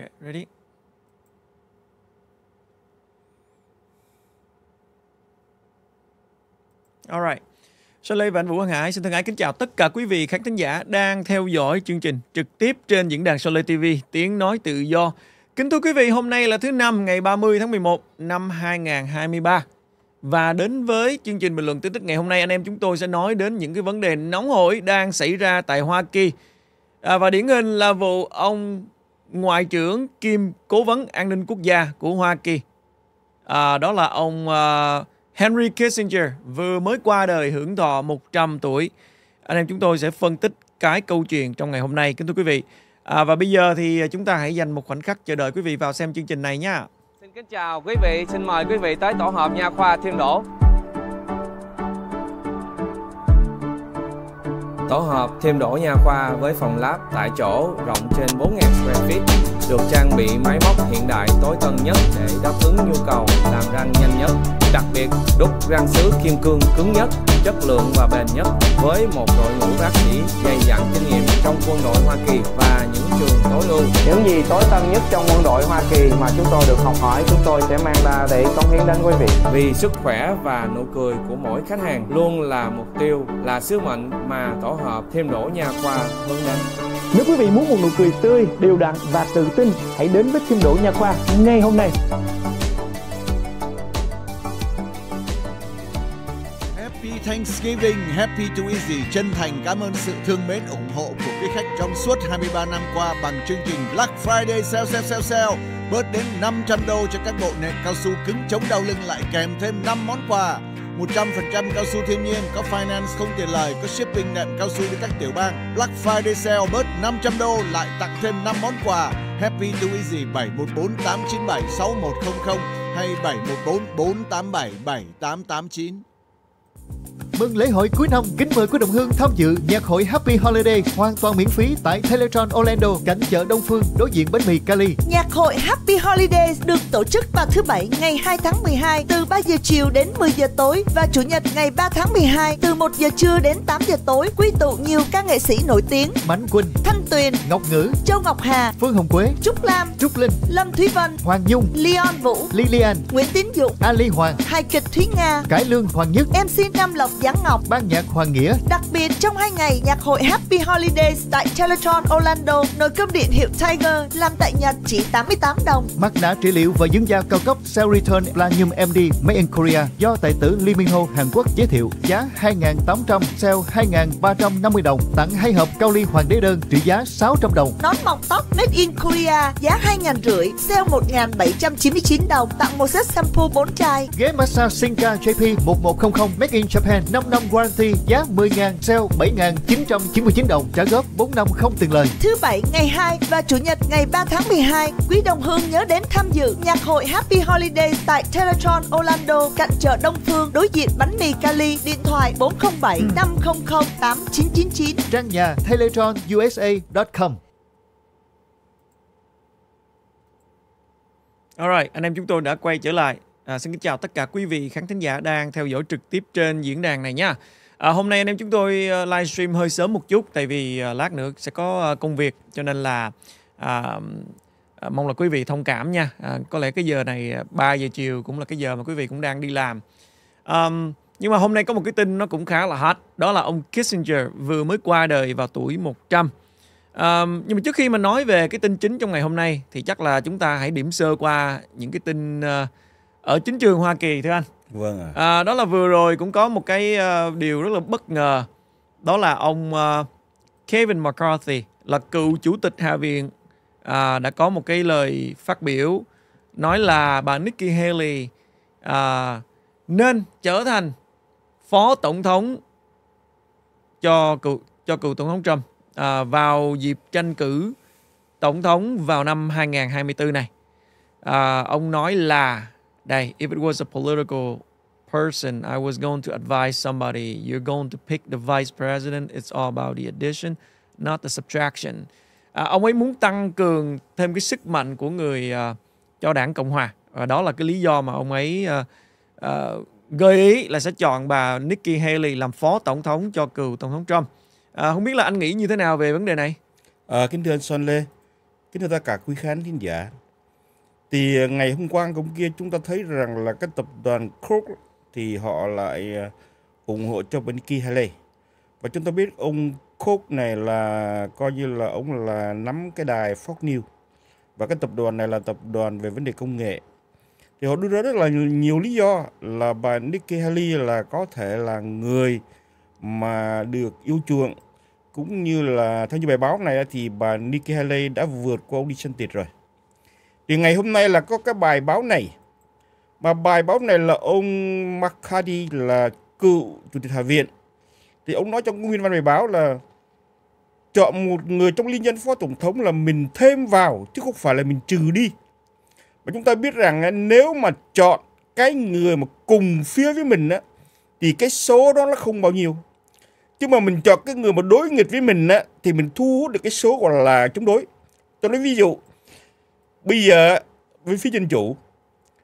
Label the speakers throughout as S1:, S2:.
S1: Okay, ready? Alright. Sơn Lê và anh Vũ Quang Hải xin thân ái kính chào tất cả quý vị khán thính giả đang theo dõi chương trình trực tiếp trên diễn đàn Sơn Lê TV Tiếng Nói Tự Do. Kính thưa quý vị, hôm nay là thứ năm ngày 30 tháng 11 năm 2023. Và đến với chương trình bình luận tin tức ngày hôm nay, anh em chúng tôi sẽ nói đến những cái vấn đề nóng hổi đang xảy ra tại Hoa Kỳ. À, và điển hình là vụ ông Ngoại trưởng kiêm Cố vấn An ninh Quốc gia của Hoa Kỳ. À, đó là ông uh, Henry Kissinger vừa mới qua đời hưởng thọ 100 tuổi. Anh em chúng tôi sẽ phân tích cái câu chuyện trong ngày hôm nay kính thưa quý vị. À, và bây giờ thì chúng ta hãy dành một khoảnh khắc chờ đợi quý vị vào xem chương trình này nha. Xin kính chào quý vị, xin mời quý vị tới tổ hợp nha khoa Thiên Đỗ. Tổ hợp thêm đổ nha khoa với phòng lab tại chỗ rộng trên 4.000 square feet được trang bị máy móc hiện đại tối tân nhất để đáp ứng nhu cầu làm răng nhanh nhất đặc biệt đúc răng sứ kim cương cứng nhất chất lượng và bền nhất với một đội ngũ bác sĩ dày dặn kinh nghiệm trong quân đội Hoa Kỳ và những trường tối ưu. Những gì tối tân nhất trong quân đội Hoa Kỳ mà chúng tôi được học hỏi chúng tôi sẽ mang ra để công hiến đến quý vị. Vì sức khỏe và nụ cười của mỗi khách hàng luôn là mục tiêu, là sứ
S2: mệnh mà tổ hợp thêm đổ nha khoa hướng đến.
S1: Nếu quý vị muốn một nụ cười tươi, đều đặn và tự tin, hãy đến với thêm Đỗ Nha Khoa ngay hôm nay. Thanksgiving, Happy to Easy
S3: chân thành cảm ơn sự thương mến ủng hộ của quý khách trong suốt 23 năm qua bằng chương trình Black Friday sale sale sale sale bớt đến 500 đô cho các bộ nệm cao su cứng chống đau lưng lại kèm thêm 5 món quà. 100% cao su thiên nhiên, có finance không tiền lời, có shipping đệm cao su đến các tiểu bang. Black Friday sale bớt 500 đô lại tặng thêm 5 món quà. Happy to Easy 714 897 6100 hay 714 487 7889 mừng lễ hội cuối năm, kính mời quý đồng hương tham dự nhạc hội Happy Holiday hoàn toàn miễn phí tại Teletron Orlando, cảnh chợ Đông Phương, đối diện bánh mì Cali. Nhạc hội Happy Holidays được tổ chức vào thứ bảy ngày 2 tháng 12 từ 3 giờ chiều đến 10 giờ tối và chủ nhật ngày 3 tháng 12 từ 1 giờ trưa đến 8 giờ tối quy tụ nhiều ca nghệ sĩ nổi tiếng Mạnh Quỳnh, Thanh Tuyền, Ngọc Ngữ, Châu Ngọc Hà, Phương Hồng Quế, Trúc Lam, Trúc Linh, Lâm Thúy Vân, Hoàng Dung, Leon Vũ, Lilian, Nguyễn Tiến Dũng, Ali Hoàng, Hai kịch Thúy Nga, Cải Lương Hoàng Nhất, MC Nam Lộc Giá Giáng Ngọc, ban nhạc Hoàng Nghĩa. Đặc biệt trong hai ngày, nhạc hội Happy Holidays tại Teletron Orlando, nồi cơm điện hiệu Tiger làm tại Nhật chỉ 88 đồng. Mặt nạ trị liệu và dưỡng da cao cấp Cell Return Platinum MD Made in Korea do tài tử Lee Min Hàn Quốc giới thiệu giá 2.800 sale 2.350 đồng tặng hai hộp cao ly hoàng đế đơn trị giá 600 đồng. Nón mọc tóc Made in Korea giá 2.500 sale 1.799 đồng tặng một set shampoo 4 chai. Ghế massage Sinka JP 1100 Made in Japan 5 năm warranty giá 10.000 sale 7.999 đồng trả góp 4 năm không tiền lời. Thứ bảy ngày 2 và chủ nhật ngày 3 tháng 12, quý đồng hương nhớ đến tham dự nhạc hội Happy Holidays tại Teletron Orlando cạnh chợ Đông Phương đối diện bánh mì Cali điện thoại 407 500 8999 trang nhà teletronusa com
S1: Alright, anh em chúng tôi đã quay trở lại À, xin kính chào tất cả quý vị khán thính giả đang theo dõi trực tiếp trên diễn đàn này nha. À, hôm nay anh em chúng tôi à, livestream hơi sớm một chút tại vì à, lát nữa sẽ có à, công việc cho nên là à, mong là quý vị thông cảm nha. À, có lẽ cái giờ này 3 giờ chiều cũng là cái giờ mà quý vị cũng đang đi làm. À, nhưng mà hôm nay có một cái tin nó cũng khá là hot, đó là ông Kissinger vừa mới qua đời vào tuổi 100. À, nhưng mà trước khi mà nói về cái tin chính trong ngày hôm nay thì chắc là chúng ta hãy điểm sơ qua những cái tin uh, ở chính trường Hoa Kỳ thưa anh. Vâng ạ. À. à, đó là vừa rồi cũng có một cái uh, điều rất là bất ngờ. Đó là ông uh, Kevin McCarthy là cựu chủ tịch Hạ viện à, đã có một cái lời phát biểu nói là bà Nikki Haley à, nên trở thành phó tổng thống cho cựu cho cựu tổng thống Trump à, vào dịp tranh cử tổng thống vào năm 2024 này. À, ông nói là Hey, if it was a political person, I was going to advise somebody, you're going to pick the vice president, it's all about the addition, not the subtraction. À, ông ấy muốn tăng cường thêm cái sức mạnh của người uh, cho đảng Cộng Hòa. Và đó là cái lý do mà ông ấy uh, uh, gợi ý là sẽ chọn bà Nikki Haley làm phó tổng thống cho cựu tổng
S2: thống Trump. À, không biết là anh nghĩ như thế nào về vấn đề này? À, kính thưa anh Son Lê, kính thưa tất cả quý khán thính giả, thì ờ, ngày hôm qua cũng kia chúng ta thấy rằng là cái tập đoàn Coke thì họ lại ờ, ủng hộ cho bên Haley và chúng ta biết ông Coke này là coi như là ông là nắm cái đài Fox News và cái tập đoàn này là tập đoàn về vấn đề công nghệ thì họ đưa ra rất là nhiều, nhiều lý do là bà Nikki Haley là có thể là người mà được yêu chuộng cũng như là theo như bài báo này thì bà Nikki Haley đã vượt qua ông đi sân tiệt rồi thì ngày hôm nay là có cái bài báo này. Mà bài báo này là ông McCarthy là cựu chủ tịch Hạ viện. Thì ông nói trong nguyên văn bài báo là chọn một người trong liên nhân phó tổng thống là mình thêm vào chứ không phải là mình trừ đi. Và chúng ta biết rằng nếu mà chọn cái người mà cùng phía với mình á, thì cái số đó nó không bao nhiêu. Chứ mà mình chọn cái người mà đối nghịch với mình á, thì mình thu hút được cái số gọi là chống đối. Tôi nói ví dụ, bây giờ với phía dân chủ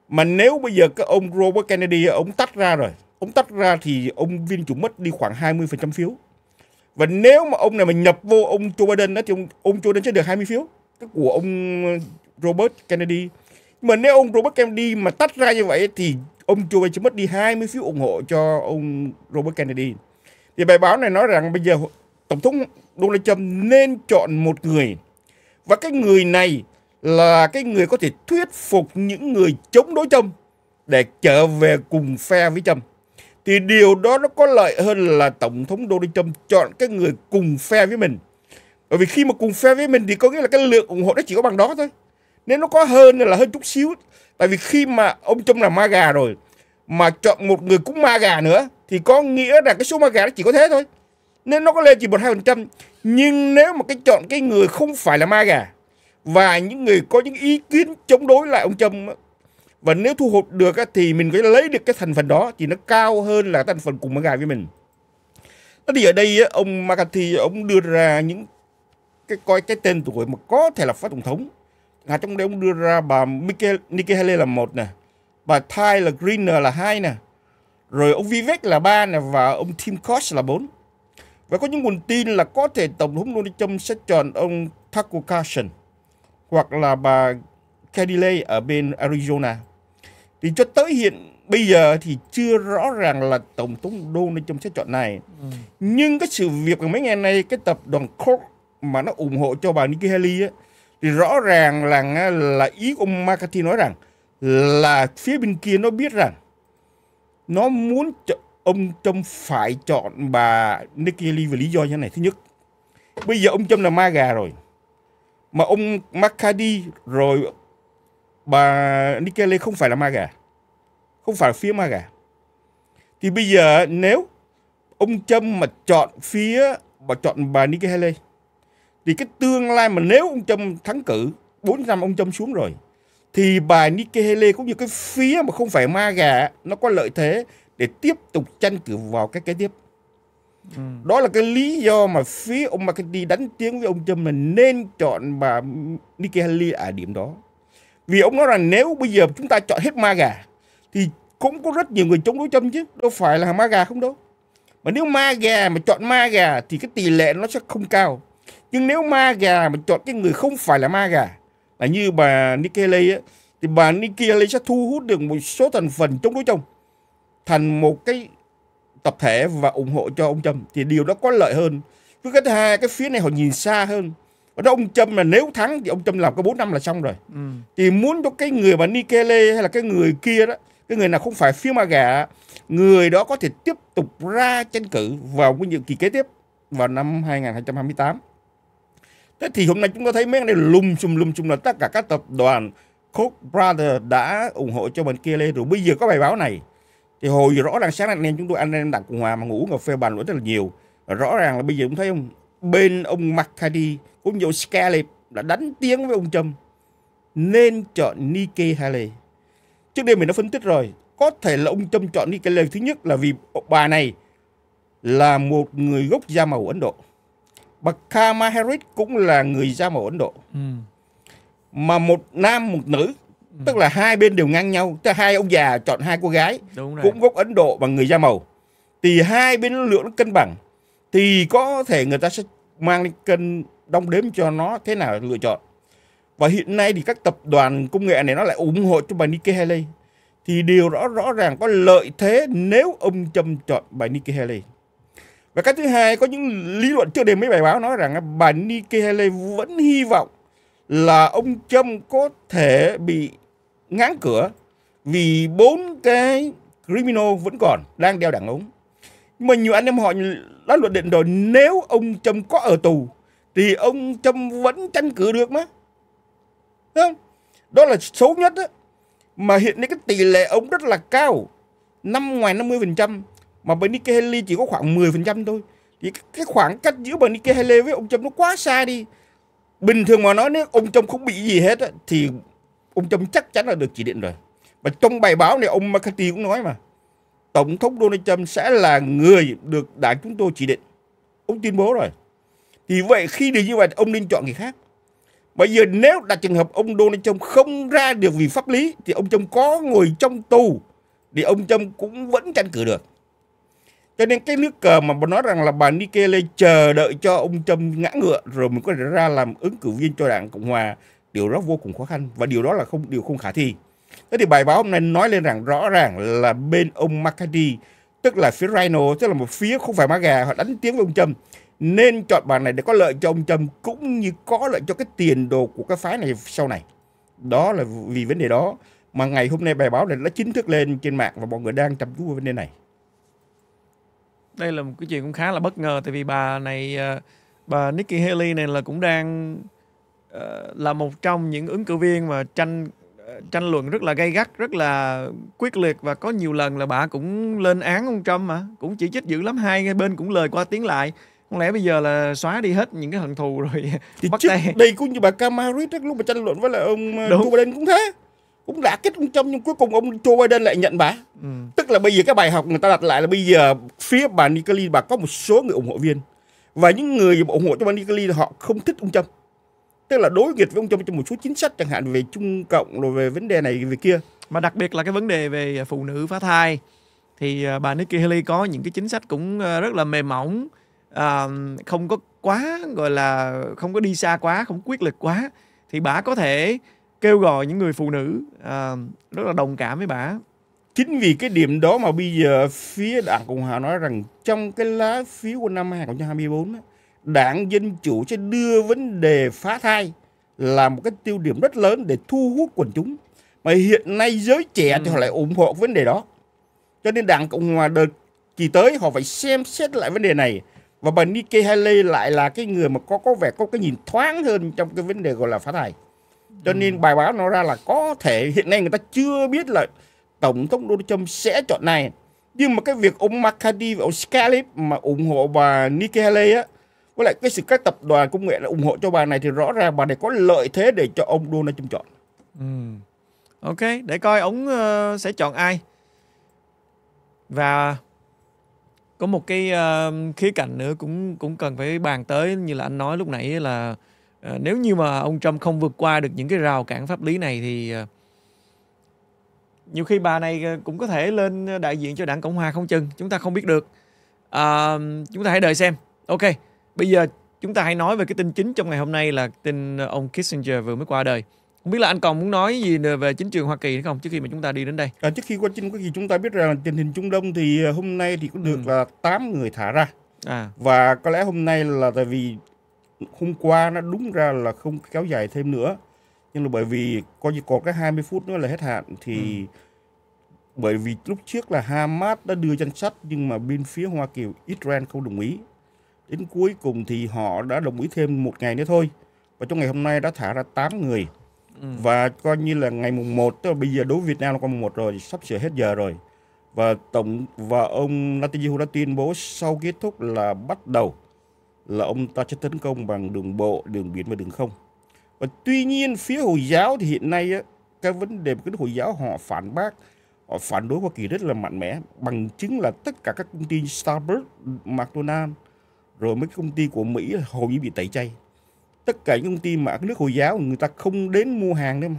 S2: mà nếu bây giờ cái ông Robert Kennedy ông tách ra rồi ông tách ra thì ông viên chủ mất đi khoảng 20% phiếu và nếu mà ông này mà nhập vô ông Joe Biden đó thì ông, ông Joe Biden sẽ được 20 phiếu cái của ông Robert Kennedy mà nếu ông Robert Kennedy mà tách ra như vậy thì ông Joe Biden sẽ mất đi 20 phiếu ủng hộ cho ông Robert Kennedy thì bài báo này nói rằng bây giờ tổng thống Donald Trump nên chọn một người và cái người này là cái người có thể thuyết phục những người chống đối Trump để trở về cùng phe với Trump. Thì điều đó nó có lợi hơn là Tổng thống Donald Trump chọn cái người cùng phe với mình. Bởi vì khi mà cùng phe với mình thì có nghĩa là cái lượng ủng hộ nó chỉ có bằng đó thôi. Nên nó có hơn là hơn chút xíu. Tại vì khi mà ông Trump là ma gà rồi mà chọn một người cũng ma gà nữa thì có nghĩa là cái số ma gà nó chỉ có thế thôi. Nên nó có lên chỉ một hai phần trăm Nhưng nếu mà cái chọn cái người không phải là ma gà và những người có những ý kiến chống đối lại ông Trump và nếu thu hút được thì mình có lấy được cái thành phần đó thì nó cao hơn là thành phần cùng với gài với mình thì ở đây ông McCarthy ông đưa ra những cái coi cái tên tuổi mà có thể là phó tổng thống à, trong đấy ông đưa ra bà Michael, Nikki Haley là một nè bà Thai là Greener là hai nè rồi ông Vivek là ba nè và ông Tim Koch là bốn và có những nguồn tin là có thể tổng thống Donald Trump sẽ chọn ông Tucker Carlson hoặc là bà Cadillac ở bên Arizona. Thì cho tới hiện bây giờ thì chưa rõ ràng là Tổng thống Donald Trump sẽ chọn này. Ừ. Nhưng cái sự việc mấy ngày nay cái tập đoàn Cork mà nó ủng hộ cho bà Nikki Haley á, thì rõ ràng là là ý của ông McCarthy nói rằng là phía bên kia nó biết rằng nó muốn ông Trump phải chọn bà Nikki Haley vì lý do như thế này. Thứ nhất, bây giờ ông Trump là ma gà rồi mà ông Makadi rồi bà Nikele không phải là ma gà, không phải là phía gà. thì bây giờ nếu ông Trâm mà chọn phía bà chọn bà Nikki Haley thì cái tương lai mà nếu ông Trâm thắng cử 4 năm ông Trâm xuống rồi thì bà Nikki Haley cũng như cái phía mà không phải ma gà nó có lợi thế để tiếp tục tranh cử vào cái kế tiếp. Đó là cái lý do mà phía ông McCarthy đánh tiếng với ông Trump mình nên chọn bà Nikki Haley ở điểm đó. Vì ông nói rằng nếu bây giờ chúng ta chọn hết ma gà thì cũng có rất nhiều người chống đối Trump chứ. Đâu phải là ma gà không đâu. Mà nếu ma gà mà chọn ma gà thì cái tỷ lệ nó sẽ không cao. Nhưng nếu ma gà mà chọn cái người không phải là ma gà là như bà Nikki Haley ấy, thì bà Nikki Haley sẽ thu hút được một số thành phần chống đối chồng thành một cái tập thể và ủng hộ cho ông Trump thì điều đó có lợi hơn. Với cái thứ hai cái phía này họ nhìn xa hơn. Ở đó ông Trump mà nếu thắng thì ông Trump làm có 4 năm là xong rồi. Ừ. Thì muốn cho cái người mà Nikele hay là cái người kia đó, cái người nào không phải phía mà gà, người đó có thể tiếp tục ra tranh cử vào cái nhiệm kỳ kế tiếp vào năm 2028. Thế thì hôm nay chúng ta thấy mấy anh này lùm xùm lùm xùm là tất cả các tập đoàn Koch Brothers đã ủng hộ cho bên kia lên rồi bây giờ có bài báo này thì hồi giờ rõ ràng sáng nay anh em chúng tôi anh em đảng cộng hòa mà ngủ ngồi phê bàn luận rất là nhiều rõ ràng là bây giờ cũng thấy không bên ông McCarthy cũng như Scalip đã đánh tiếng với ông Trump nên chọn Nikki Haley trước đây mình đã phân tích rồi có thể là ông Trump chọn Nikki Haley thứ nhất là vì bà này là một người gốc da màu Ấn Độ bà Kamala Harris cũng là người da màu Ấn Độ ừ. mà một nam một nữ Ừ. tức là hai bên đều ngang nhau tức là hai ông già chọn hai cô gái Đúng rồi. cũng gốc ấn độ và người da màu thì hai bên lượng nó cân bằng thì có thể người ta sẽ mang lên cân đong đếm cho nó thế nào lựa chọn và hiện nay thì các tập đoàn công nghệ này nó lại ủng hộ cho bài Nikki Haley thì điều rõ rõ ràng có lợi thế nếu ông Trump chọn bài Nikki Haley và cái thứ hai có những lý luận trước đây mấy bài báo nói rằng bà Nikki Haley vẫn hy vọng là ông Trump có thể bị ngáng cửa vì bốn cái criminal vẫn còn đang đeo đảng ống nhưng mà nhiều anh em họ đã luận định rồi nếu ông trump có ở tù thì ông trump vẫn tranh cử được mà không? đó là xấu nhất đó. mà hiện nay cái tỷ lệ ông rất là cao năm ngoài 50 phần trăm mà bên Nikki Haley chỉ có khoảng 10 phần trăm thôi thì cái khoảng cách giữa bà Nikki Haley với ông Trump nó quá xa đi bình thường mà nói nếu ông Trump không bị gì hết thì ông Trump chắc chắn là được chỉ định rồi. Và trong bài báo này ông McCarthy cũng nói mà Tổng thống Donald Trump sẽ là người được đảng chúng tôi chỉ định. Ông tuyên bố rồi. Thì vậy khi được như vậy ông nên chọn người khác. Bây giờ nếu đặt trường hợp ông Donald Trump không ra được vì pháp lý thì ông Trump có ngồi trong tù thì ông Trump cũng vẫn tranh cử được. Cho nên cái nước cờ mà nói rằng là bà Nikele chờ đợi cho ông Trump ngã ngựa rồi mình có thể ra làm ứng cử viên cho đảng Cộng Hòa điều đó vô cùng khó khăn và điều đó là không điều không khả thi thế thì bài báo hôm nay nói lên rằng rõ ràng là bên ông McCarthy tức là phía Rhino tức là một phía không phải má gà họ đánh tiếng với ông Trump nên chọn bài này để có lợi cho ông Trump cũng như có lợi cho cái tiền đồ của cái phái này sau này đó là vì vấn đề đó mà ngày hôm nay bài báo này nó chính thức lên trên mạng và mọi người đang chăm chú vào vấn đề này
S1: đây là một cái chuyện cũng khá là bất ngờ tại vì bà này ờ, bà Nikki Haley này là cũng đang Ờ, là một trong những ứng cử viên mà tranh ờ, tranh luận rất là gay gắt, rất là quyết liệt và có nhiều lần là bà cũng lên án ông Trump mà, cũng chỉ trích dữ lắm hai bên cũng lời qua tiếng lại.
S2: Không lẽ bây giờ là xóa đi hết những cái hận thù rồi thì bắt tay. đây cũng như bà Kamala đó lúc mà tranh luận với là ông ờ, Đúng. Joe Biden cũng thế cũng đã kết ông Trump nhưng cuối cùng ông Joe Biden lại nhận bà. Ừ. Tức là bây giờ cái bài học người ta đặt lại là bây giờ phía bà Nikali bà có một số người ủng hộ viên và những người ủng hộ cho bà Nikali là họ không thích ông Trump tức là đối nghịch với ông Trump trong một số chính sách chẳng hạn về Trung Cộng rồi về vấn đề này về kia mà đặc biệt là cái vấn đề về phụ nữ phá
S1: thai thì à, bà Nikki Haley có những cái chính sách cũng à, rất là mềm mỏng à, không có quá gọi là không có đi xa quá không quyết liệt quá thì bà có
S2: thể kêu gọi những người phụ nữ rất là đồng cảm với bà chính vì cái điểm đó mà bây giờ phía đảng cộng hòa nói rằng trong cái lá phiếu của năm 2024 ấy, đảng Dân Chủ sẽ đưa vấn đề phá thai là một cái tiêu điểm rất lớn để thu hút quần chúng. Mà hiện nay giới trẻ thì ừ. họ lại ủng hộ vấn đề đó. Cho nên đảng Cộng Hòa đợt kỳ tới họ phải xem xét lại vấn đề này. Và bà Nikki Haley lại là cái người mà có có vẻ có cái nhìn thoáng hơn trong cái vấn đề gọi là phá thai. Cho ừ. nên bài báo nó ra là có thể hiện nay người ta chưa biết là Tổng thống Donald Trump sẽ chọn này. Nhưng mà cái việc ông McCarthy và ông Scalise mà ủng hộ bà Nikki Haley á, với lại cái sự các tập đoàn công nghệ là ủng hộ cho bà này thì rõ ràng bà này có lợi thế để cho ông Donald Trump chọn. Ừ. Ok, để coi ông uh, sẽ chọn ai.
S1: Và có một cái uh, khía cạnh nữa cũng cũng cần phải bàn tới như là anh nói lúc nãy là uh, nếu như mà ông Trump không vượt qua được những cái rào cản pháp lý này thì uh, nhiều khi bà này cũng có thể lên đại diện cho đảng Cộng hòa không chừng, chúng ta không biết được. Uh, chúng ta hãy đợi xem. Ok. Bây giờ chúng ta hãy nói về cái tin chính trong ngày hôm nay là tin ông Kissinger vừa mới qua đời. Không biết là anh còn muốn nói gì về chính trường Hoa Kỳ hay không trước khi mà chúng ta đi đến đây?
S2: À, trước khi qua chính có gì chúng ta biết rằng tình hình Trung Đông thì à, hôm nay thì cũng được ừ. là 8 người thả ra. À. Và có lẽ hôm nay là tại vì hôm qua nó đúng ra là không kéo dài thêm nữa. Nhưng là bởi vì coi như còn cái 20 phút nữa là hết hạn thì ừ. bởi vì lúc trước là Hamas đã đưa danh sách nhưng mà bên phía Hoa Kỳ Israel không đồng ý. Đến cuối cùng thì họ đã đồng ý thêm một ngày nữa thôi. Và trong ngày hôm nay đã thả ra 8 người. Ừ. Và coi như là ngày mùng 1, tức là bây giờ đối với Việt Nam là còn mùng 1 rồi, sắp sửa hết giờ rồi. Và tổng và ông Netanyahu đã tuyên bố sau kết thúc là bắt đầu là ông ta sẽ tấn công bằng đường bộ, đường biển và đường không. Và tuy nhiên phía Hồi giáo thì hiện nay á, cái vấn đề của Hồi giáo họ phản bác, họ phản đối Hoa Kỳ rất là mạnh mẽ bằng chứng là tất cả các công ty Starbucks, McDonald's rồi mấy công ty của Mỹ hầu như bị tẩy chay tất cả những công ty mà ở nước Hồi giáo người ta không đến mua hàng nữa mà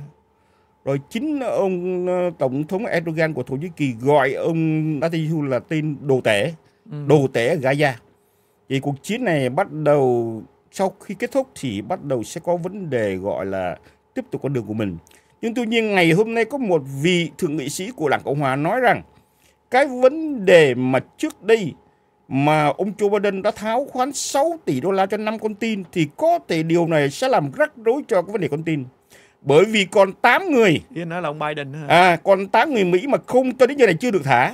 S2: rồi chính ông ờ, tổng thống Erdogan của Thổ Nhĩ Kỳ gọi ông Netanyahu là tên đồ tẻ ừ. đồ tẻ Gaza vì cuộc chiến này bắt đầu sau khi kết thúc thì bắt đầu sẽ có vấn đề gọi là tiếp tục con đường của mình nhưng tuy nhiên ngày hôm nay có một vị thượng nghị sĩ của đảng Cộng hòa nói rằng cái vấn đề mà trước đây mà ông Joe Biden đã tháo khoán 6 tỷ đô la cho 5 con tin thì có thể điều này sẽ làm rắc rối cho cái vấn đề con tin. Bởi vì còn 8 người
S1: Yên nói là ông Biden À,
S2: còn 8 người Mỹ mà không cho đến giờ này chưa được thả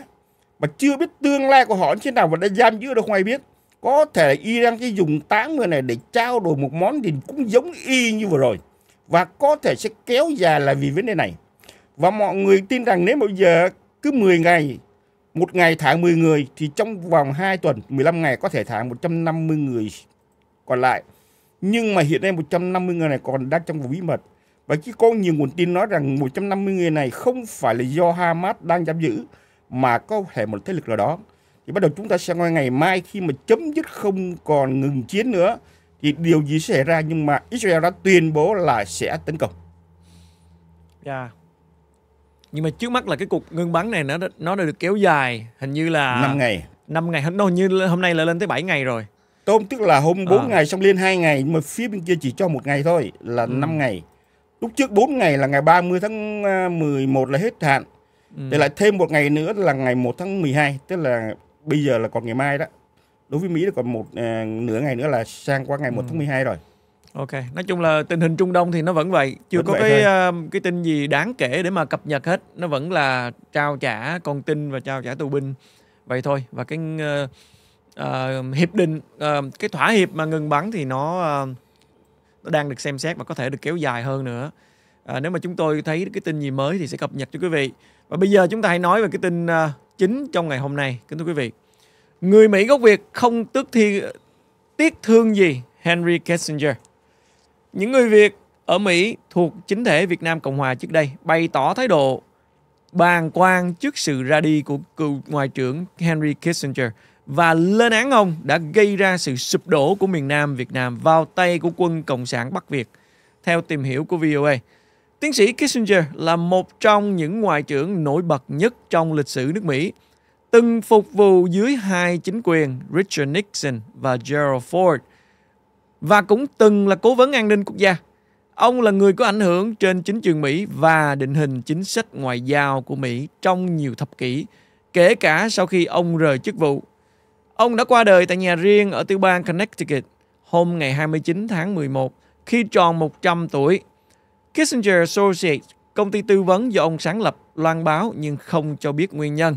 S2: Mà chưa biết tương lai của họ như thế nào và đã giam giữ đâu không ai biết Có thể là Iran sẽ dùng 8 người này để trao đổi một món tiền cũng giống y như vừa rồi Và có thể sẽ kéo dài là vì vấn đề này Và mọi người tin rằng nếu bây giờ cứ 10 ngày một ngày thả 10 người thì trong vòng 2 tuần 15 ngày có thể thả 150 người còn lại nhưng mà hiện nay 150 người này còn đang trong vùng bí mật và chỉ có nhiều nguồn tin nói rằng 150 người này không phải là do Hamas đang giam giữ mà có thể một thế lực nào đó thì bắt đầu chúng ta sẽ coi ngày mai khi mà chấm dứt không còn ngừng chiến nữa thì điều gì sẽ xảy ra nhưng mà Israel đã tuyên bố là sẽ tấn công.
S1: Yeah. Dạ nhưng mà trước mắt là cái cuộc ngưng bắn này nó nó đã được kéo dài hình như là 5 ngày 5 ngày hình như hôm nay là lên tới 7 ngày rồi
S2: tôm tức là hôm 4 à. Ờ. ngày xong lên 2 ngày mà phía bên kia chỉ cho một ngày thôi là ừ. 5 ngày lúc trước 4 ngày là ngày 30 tháng 11 à, là hết hạn ừ. để lại thêm một ngày nữa là ngày 1 tháng 12 tức là bây giờ là còn ngày mai đó đối với Mỹ là còn một uh, nửa ngày nữa là sang qua ngày 1 ừ. tháng 12 rồi
S1: Ok, nói chung là tình hình Trung Đông thì nó vẫn vậy, chưa vẫn có cái thôi. Ờ, cái tin gì đáng kể để mà cập nhật hết, nó vẫn là trao trả con tin và trao trả tù binh vậy thôi và cái uh, uh, hiệp định uh, cái thỏa hiệp mà ngừng bắn thì nó uh, nó đang được xem xét và có thể được kéo dài hơn nữa. À, nếu mà chúng tôi thấy cái tin gì mới thì sẽ cập nhật cho quý vị. Và bây giờ chúng ta hãy nói về cái tin uh, chính trong ngày hôm nay, kính thưa quý vị. Người Mỹ gốc Việt không tức thi tiếc thương gì Henry Kissinger. Những người Việt ở Mỹ thuộc chính thể Việt Nam Cộng Hòa trước đây bày tỏ thái độ bàng quan trước sự ra đi của cựu ngoại trưởng Henry Kissinger và lên án ông đã gây ra sự sụp đổ của miền Nam Việt Nam vào tay của quân Cộng sản Bắc Việt. Theo tìm hiểu của VOA, tiến sĩ Kissinger là một trong những ngoại trưởng nổi bật nhất trong lịch sử nước Mỹ, từng phục vụ dưới hai chính quyền Richard Nixon và Gerald Ford – và cũng từng là cố vấn an ninh quốc gia. Ông là người có ảnh hưởng trên chính trường Mỹ và định hình chính sách ngoại giao của Mỹ trong nhiều thập kỷ, kể cả sau khi ông rời chức vụ. Ông đã qua đời tại nhà riêng ở tiểu bang Connecticut hôm ngày 29 tháng 11 khi tròn 100 tuổi. Kissinger Associates, công ty tư vấn do ông sáng lập, loan báo nhưng không cho biết nguyên nhân.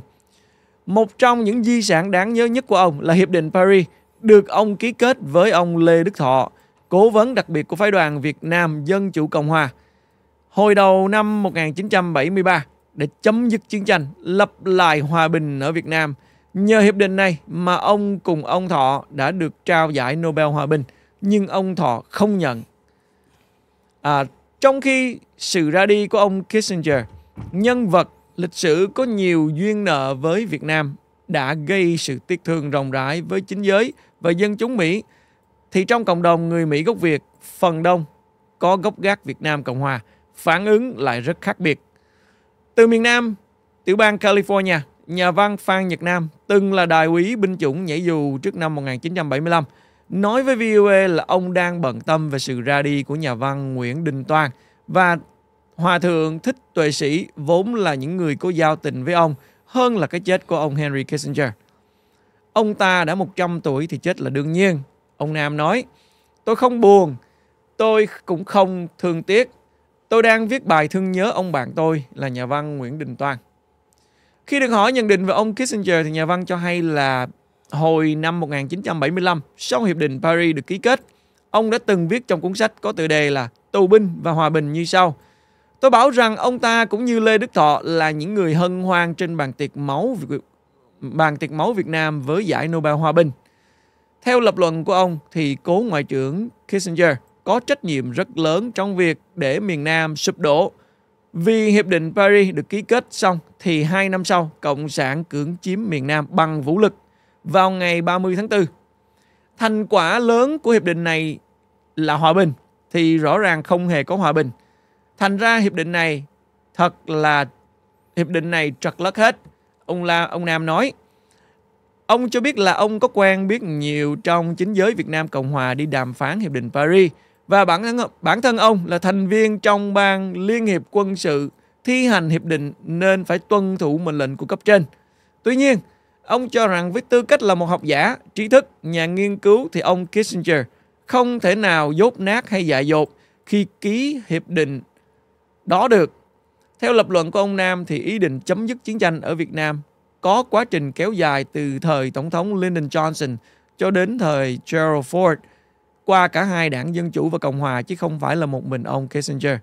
S1: Một trong những di sản đáng nhớ nhất của ông là Hiệp định Paris được ông ký kết với ông Lê Đức Thọ, cố vấn đặc biệt của phái đoàn Việt Nam Dân Chủ Cộng Hòa hồi đầu năm 1973 để chấm dứt chiến tranh, lập lại hòa bình ở Việt Nam. Nhờ hiệp định này mà ông cùng ông Thọ đã được trao giải Nobel Hòa Bình, nhưng ông Thọ không nhận. À, trong khi sự ra đi của ông Kissinger, nhân vật lịch sử có nhiều duyên nợ với Việt Nam đã gây sự tiếc thương rộng rãi với chính giới và dân chúng Mỹ thì trong cộng đồng người Mỹ gốc Việt phần đông có gốc gác Việt Nam Cộng Hòa phản ứng lại rất khác biệt. Từ miền Nam, tiểu bang California, nhà văn Phan Nhật Nam từng là đại úy binh chủng nhảy dù trước năm 1975 nói với VOA là ông đang bận tâm về sự ra đi của nhà văn Nguyễn Đình Toàn và Hòa thượng Thích Tuệ Sĩ vốn là những người có giao tình với ông hơn là cái chết của ông Henry Kissinger. Ông ta đã 100 tuổi thì chết là đương nhiên. Ông Nam nói, tôi không buồn, tôi cũng không thương tiếc. Tôi đang viết bài thương nhớ ông bạn tôi là nhà văn Nguyễn Đình Toàn. Khi được hỏi nhận định về ông Kissinger thì nhà văn cho hay là hồi năm 1975 sau Hiệp định Paris được ký kết, ông đã từng viết trong cuốn sách có tựa đề là Tù binh và Hòa bình như sau – Tôi bảo rằng ông ta cũng như Lê Đức Thọ là những người hân hoan trên bàn tiệc máu bàn tiệc máu Việt Nam với giải Nobel Hòa Bình. Theo lập luận của ông thì cố Ngoại trưởng Kissinger có trách nhiệm rất lớn trong việc để miền Nam sụp đổ. Vì Hiệp định Paris được ký kết xong thì hai năm sau Cộng sản cưỡng chiếm miền Nam bằng vũ lực vào ngày 30 tháng 4. Thành quả lớn của hiệp định này là hòa bình thì rõ ràng không hề có hòa bình – Thành ra hiệp định này thật là hiệp định này trật lất hết. Ông La ông Nam nói. Ông cho biết là ông có quen biết nhiều trong chính giới Việt Nam Cộng Hòa đi đàm phán hiệp định Paris và bản thân, bản thân ông là thành viên trong ban Liên hiệp quân sự thi hành hiệp định nên phải tuân thủ mệnh lệnh của cấp trên. Tuy nhiên, ông cho rằng với tư cách là một học giả, trí thức, nhà nghiên cứu thì ông Kissinger không thể nào dốt nát hay dại dột khi ký hiệp định đó được. Theo lập luận của ông Nam thì ý định chấm dứt chiến tranh ở Việt Nam có quá trình kéo dài từ thời Tổng thống Lyndon Johnson cho đến thời Gerald Ford qua cả hai đảng Dân Chủ và Cộng Hòa chứ không phải là một mình ông Kissinger.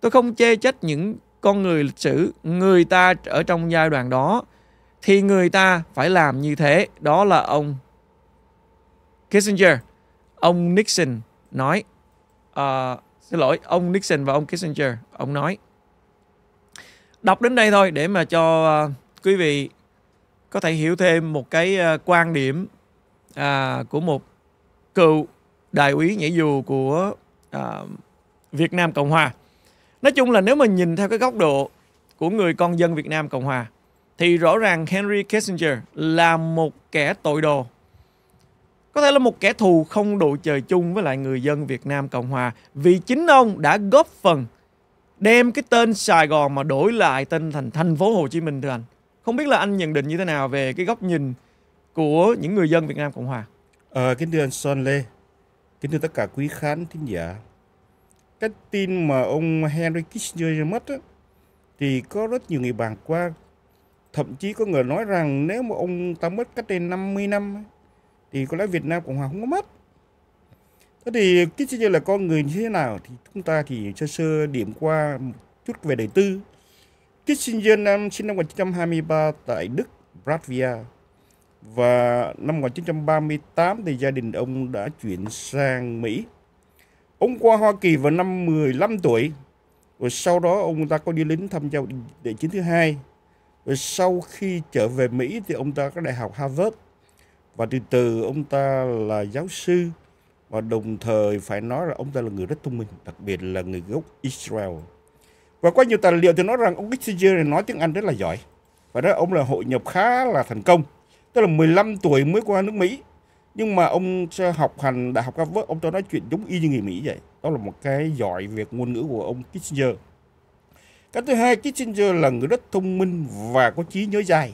S1: Tôi không chê trách những con người lịch sử, người ta ở trong giai đoạn đó thì người ta phải làm như thế. Đó là ông Kissinger, ông Nixon nói uh, xin lỗi ông Nixon và ông Kissinger ông nói đọc đến đây thôi để mà cho à, quý vị có thể hiểu thêm một cái à, quan điểm à, của một cựu đại úy nhảy dù của à, Việt Nam Cộng Hòa nói chung là nếu mà nhìn theo cái góc độ của người con dân Việt Nam Cộng Hòa thì rõ ràng Henry Kissinger là một kẻ tội đồ có thể là một kẻ thù không đội trời chung với lại người dân Việt Nam Cộng Hòa vì chính ông đã góp phần đem cái tên Sài Gòn mà đổi lại tên thành thành phố Hồ Chí Minh thưa anh. Không biết là anh nhận định
S2: như thế nào về cái góc nhìn của những người dân Việt Nam Cộng Hòa? À, kính thưa anh Son Lê, kính thưa tất cả quý khán thính giả. Cái tin mà ông Henry Kissinger mất á, thì có rất nhiều người bàn qua. Thậm chí có người nói rằng nếu mà ông ta mất cách đây 50 năm thì có lẽ Việt Nam Cộng Hòa không có mất thế thì cái như là con người như thế nào thì chúng ta thì sơ sơ điểm qua một chút về đời tư Kissinger năm sinh năm 1923 tại Đức Brattvia và năm 1938 thì gia đình ông đã chuyển sang Mỹ. Ông qua Hoa Kỳ vào năm 15 tuổi rồi sau đó ông ta có đi lính tham gia địa chiến thứ hai. Rồi sau khi trở về Mỹ thì ông ta có đại học Harvard và từ từ ông ta là giáo sư và đồng thời phải nói là ông ta là người rất thông minh, đặc biệt là người gốc Israel. Và qua nhiều tài liệu thì nói rằng ông Kissinger này nói tiếng Anh rất là giỏi. Và đó ông là hội nhập khá là thành công. Tức là 15 tuổi mới qua nước Mỹ. Nhưng mà ông học hành Đại học Harvard, ông ta nói chuyện giống y như người Mỹ vậy. Đó là một cái giỏi về ngôn ngữ của ông Kissinger. Cái thứ hai, Kissinger là người rất thông minh và có trí nhớ dài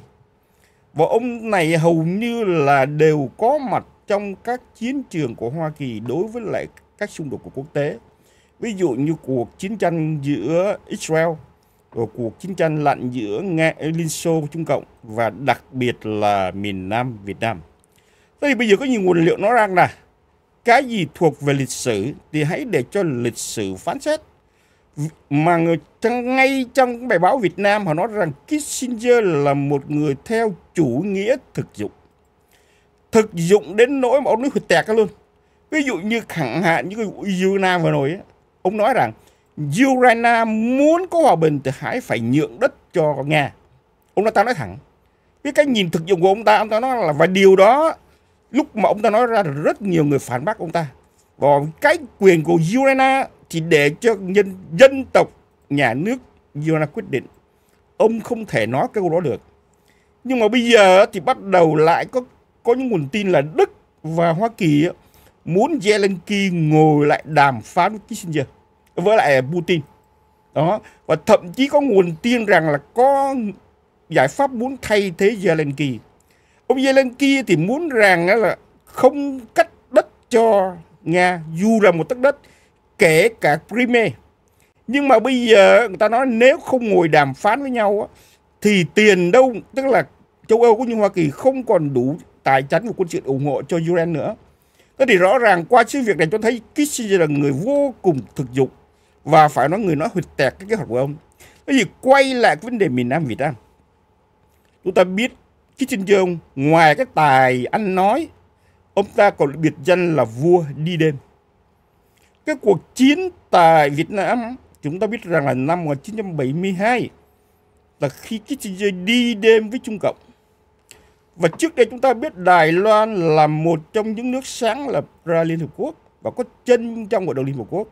S2: và ông này hầu như là đều có mặt trong các chiến trường của Hoa Kỳ đối với lại các xung đột của quốc tế. Ví dụ như cuộc chiến tranh giữa Israel, rồi cuộc chiến tranh lạnh giữa Nga, Liên Xô, Trung Cộng và đặc biệt là miền Nam Việt Nam. Thế thì bây giờ có nhiều nguồn liệu nói rằng là cái gì thuộc về lịch sử thì hãy để cho lịch sử phán xét mà người trong, ngay trong bài báo Việt Nam họ nói rằng Kissinger là một người theo chủ nghĩa thực dụng thực dụng đến nỗi mà ông nói hụt tẹt luôn ví dụ như khẳng hạn như cái Ukraine vừa rồi ông nói rằng Ukraine muốn có hòa bình thì hãy phải nhượng đất cho Nga ông ta nói thẳng cái cái nhìn thực dụng của ông ta ông ta nói là và điều đó lúc mà ông ta nói ra rất nhiều người phản bác ông ta còn cái quyền của Ukraine thì để cho nhân dân tộc nhà nước Giona quyết định ông không thể nói câu đó được nhưng mà bây giờ thì bắt đầu lại có có những nguồn tin là Đức và Hoa Kỳ muốn Zelensky ngồi lại đàm phán với Kissinger với lại Putin đó và thậm chí có nguồn tin rằng là có giải pháp muốn thay thế Zelensky ông Zelensky thì muốn rằng là không cắt đất cho Nga dù là một tấc đất kể cả Crimea. Nhưng mà bây giờ người ta nói nếu không ngồi đàm phán với nhau á, thì tiền đâu, tức là châu Âu cũng như Hoa Kỳ không còn đủ tài chánh và quân sự ủng hộ cho Ukraine nữa. Thế thì rõ ràng qua sự việc này cho thấy Kissinger là người vô cùng thực dụng và phải nói người nói huyệt tẹt cái kế hoạch của ông. Thế thì quay lại cái vấn đề miền Nam Việt Nam. Chúng ta biết Kissinger ngoài cái tài ăn nói, ông ta còn biệt danh là vua đi đêm cái cuộc chiến tại Việt Nam chúng ta biết rằng là năm 1972 là khi Kissinger đi đêm với Trung Cộng và trước đây chúng ta biết Đài Loan là một trong những nước sáng lập ra Liên Hợp Quốc và có chân trong Hội đồng Liên Hợp Quốc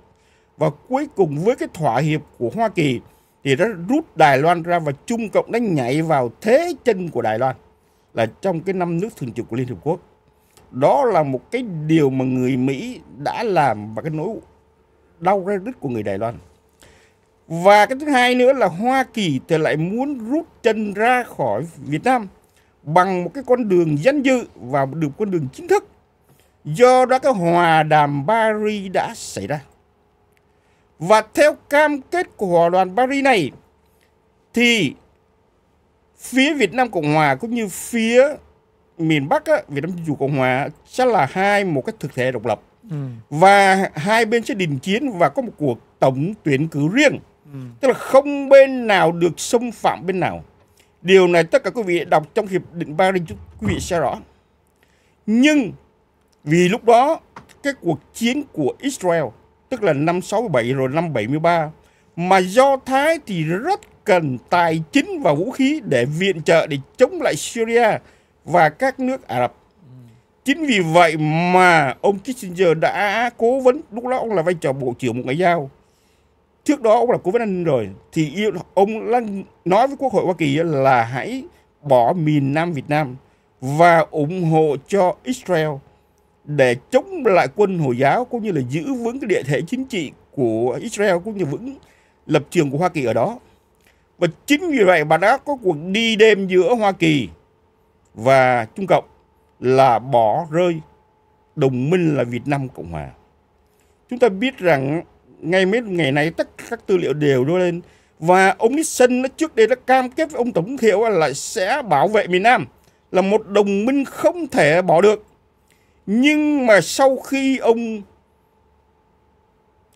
S2: và cuối cùng với cái thỏa hiệp của Hoa Kỳ thì đã rút Đài Loan ra và Trung Cộng đã nhảy vào thế chân của Đài Loan là trong cái năm nước thường trực của Liên Hợp Quốc đó là một cái điều mà người Mỹ đã làm và cái nỗi đau ra rứt của người Đài Loan và cái thứ hai nữa là Hoa Kỳ thì lại muốn rút chân ra khỏi Việt Nam bằng một cái con đường danh dự và được con đường chính thức do đó cái hòa đàm Paris đã xảy ra và theo cam kết của hòa đoàn Paris này thì phía Việt Nam Cộng Hòa cũng như phía miền Bắc á, Việt Nam Dân Chủ Cộng Hòa sẽ là hai một cái thực thể độc lập ừ. và hai bên sẽ đình chiến và có một cuộc tổng tuyển cử riêng ừ. tức là không bên nào được xâm phạm bên nào điều này tất cả quý vị đọc trong hiệp định Paris quý vị sẽ rõ nhưng vì lúc đó cái cuộc chiến của Israel tức là năm 67 rồi năm 73 mà Do Thái thì rất cần tài chính và vũ khí để viện trợ để chống lại Syria và các nước Ả Rập. Chính vì vậy mà ông Kissinger đã cố vấn, lúc đó ông là vai trò Bộ trưởng Bộ Ngoại giao. Trước đó ông là cố vấn an ninh rồi. Thì ông nói với Quốc hội Hoa Kỳ là hãy bỏ miền Nam Việt Nam và ủng hộ cho Israel để chống lại quân Hồi giáo cũng như là giữ vững cái địa thể chính trị của Israel cũng như vững lập trường của Hoa Kỳ ở đó. Và chính vì vậy mà đã có cuộc đi đêm giữa Hoa Kỳ và Trung Cộng là bỏ rơi đồng minh là Việt Nam Cộng Hòa. Chúng ta biết rằng ngay mấy ngày này tất cả các tư liệu đều đưa lên và ông Nixon nó trước đây đã cam kết với ông Tổng Thiệu là sẽ bảo vệ miền Nam là một đồng minh không thể bỏ được. Nhưng mà sau khi ông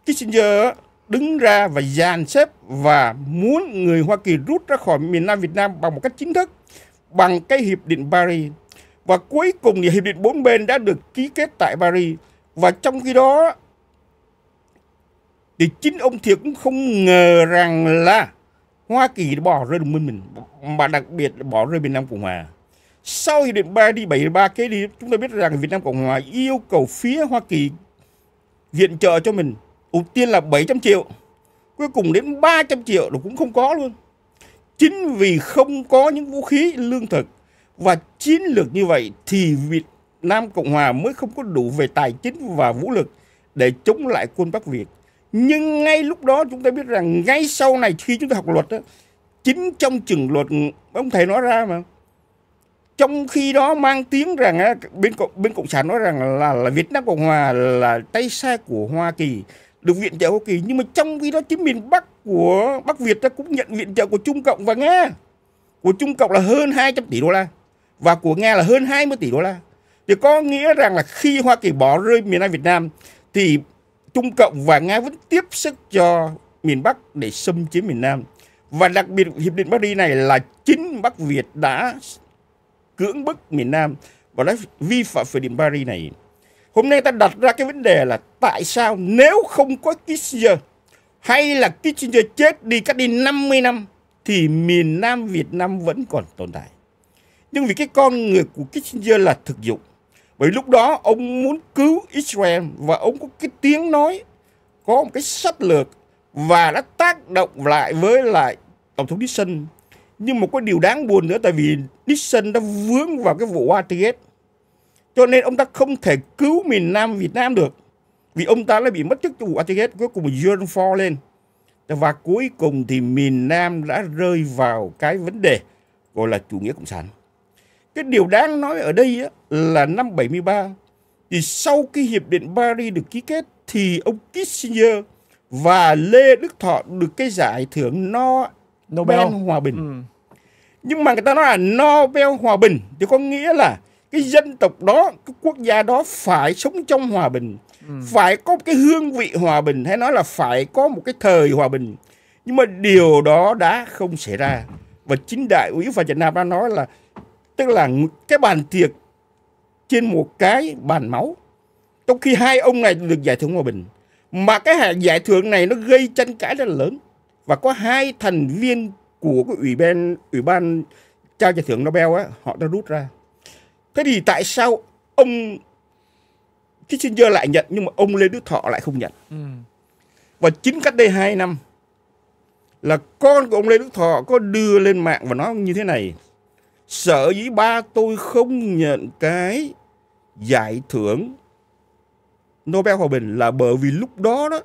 S2: Kissinger đứng ra và dàn xếp và muốn người Hoa Kỳ rút ra khỏi miền Nam Việt Nam bằng một cách chính thức bằng cái Hiệp định Paris. Và cuối cùng thì Hiệp định bốn bên đã được ký kết tại Paris. Và trong khi đó thì chính ông Thiệp cũng không ngờ rằng là Hoa Kỳ đã bỏ rơi đồng minh mình mà đặc biệt là bỏ rơi Việt Nam Cộng Hòa. Sau Hiệp định 3 đi 73 kế đi chúng ta biết rằng Việt Nam Cộng Hòa yêu cầu phía Hoa Kỳ viện trợ cho mình. ưu tiên là 700 triệu. Cuối cùng đến 300 triệu là cũng không có luôn. Chính vì không có những vũ khí, lương thực và chiến lược như vậy thì Việt Nam Cộng Hòa mới không có đủ về tài chính và vũ lực để chống lại quân Bắc Việt. Nhưng ngay lúc đó chúng ta biết rằng ngay sau này khi chúng ta học luật đó, chính trong trường luật ông thầy nói ra mà trong khi đó mang tiếng rằng bên bên cộng sản nói rằng là là Việt Nam Cộng Hòa là tay sai của Hoa Kỳ được viện trợ Hoa Kỳ nhưng mà trong khi đó chính miền Bắc của Bắc Việt ta cũng nhận viện trợ của Trung Cộng và Nga. Của Trung Cộng là hơn 200 tỷ đô la và của Nga là hơn 20 tỷ đô la. Thì có nghĩa rằng là khi Hoa Kỳ bỏ rơi miền Nam Việt Nam thì Trung Cộng và Nga vẫn tiếp sức cho miền Bắc để xâm chiếm miền Nam. Và đặc biệt Hiệp định Paris này là chính Bắc Việt đã cưỡng bức miền Nam và đã vi phạm Hiệp định Paris này. Hôm nay ta đặt ra cái vấn đề là tại sao nếu không có Kissinger hay là Kissinger chết đi cắt đi 50 năm thì miền Nam Việt Nam vẫn còn tồn tại. Nhưng vì cái con người của Kissinger là thực dụng. Bởi lúc đó ông muốn cứu Israel và ông có cái tiếng nói, có một cái sách lược và đã tác động lại với lại Tổng thống Nixon. Nhưng một cái điều đáng buồn nữa tại vì Nixon đã vướng vào cái vụ Watergate. Cho nên ông ta không thể cứu miền Nam Việt Nam được vì ông ta lại bị mất chức chủ Attiget cuối cùng John Ford lên và cuối cùng thì miền Nam đã rơi vào cái vấn đề gọi là chủ nghĩa cộng sản cái điều đáng nói ở đây á là năm 73 thì sau khi hiệp định Paris được ký kết thì ông Kissinger và Lê Đức Thọ được cái giải thưởng no Nobel hòa bình ừ. nhưng mà người ta nói là Nobel hòa bình thì có nghĩa là cái dân tộc đó cái quốc gia đó phải sống trong hòa bình Ừ. phải có một cái hương vị hòa bình hay nói là phải có một cái thời hòa bình nhưng mà điều đó đã không xảy ra và chính đại úy và Việt Nam đã nói là tức là cái bàn tiệc trên một cái bàn máu trong khi hai ông này được giải thưởng hòa bình mà cái giải thưởng này nó gây tranh cãi rất là lớn và có hai thành viên của cái ủy ban ủy ban trao giải thưởng Nobel á họ đã rút ra thế thì tại sao ông Kissinger lại nhận nhưng mà ông Lê Đức Thọ lại không nhận. Ừ. Và chính cách đây 2 năm là con của ông Lê Đức Thọ có đưa lên mạng và nói như thế này. Sở dĩ ba tôi không nhận cái giải thưởng Nobel Hòa Bình là bởi vì lúc đó đó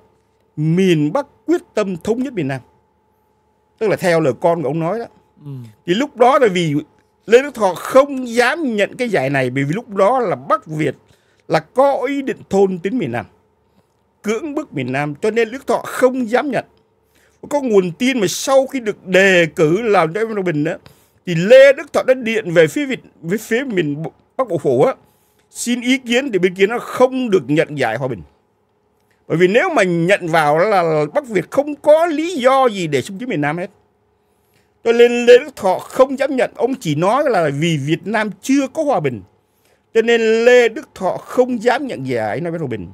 S2: miền Bắc quyết tâm thống nhất miền Nam. Tức là theo lời con của ông nói đó. Ừ. Thì lúc đó là vì Lê Đức Thọ không dám nhận cái giải này bởi vì lúc đó là Bắc Việt là có ý định thôn tính miền Nam, cưỡng bức miền Nam cho nên nước Thọ không dám nhận. Có nguồn tin mà sau khi được đề cử làm cho Văn Bình đó, thì Lê Đức Thọ đã điện về phía Việt, về phía miền Bắc Bộ Phủ á, xin ý kiến thì bên kia nó không được nhận giải hòa bình. Bởi vì nếu mà nhận vào là Bắc Việt không có lý do gì để xâm chiếm miền Nam hết. Cho nên Lê Đức Thọ không dám nhận, ông chỉ nói là vì Việt Nam chưa có hòa bình. Cho nên Lê Đức Thọ không dám nhận giải nói với Hồ Bình.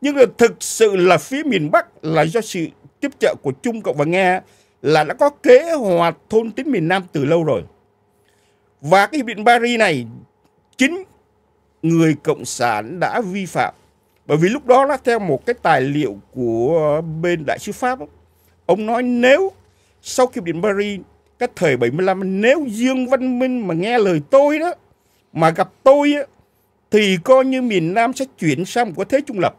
S2: Nhưng là thực sự là phía miền Bắc là do sự tiếp trợ của Trung Cộng và Nga là đã có kế hoạch thôn tính miền Nam từ lâu rồi. Và cái Hiệp định Paris này chính người Cộng sản đã vi phạm. Bởi vì lúc đó là theo một cái tài liệu của bên Đại sứ Pháp, ông nói nếu sau khi Hiệp định Paris cái thời 75 nếu Dương Văn Minh mà nghe lời tôi đó mà gặp tôi á, thì coi như miền Nam sẽ chuyển sang một thế trung lập.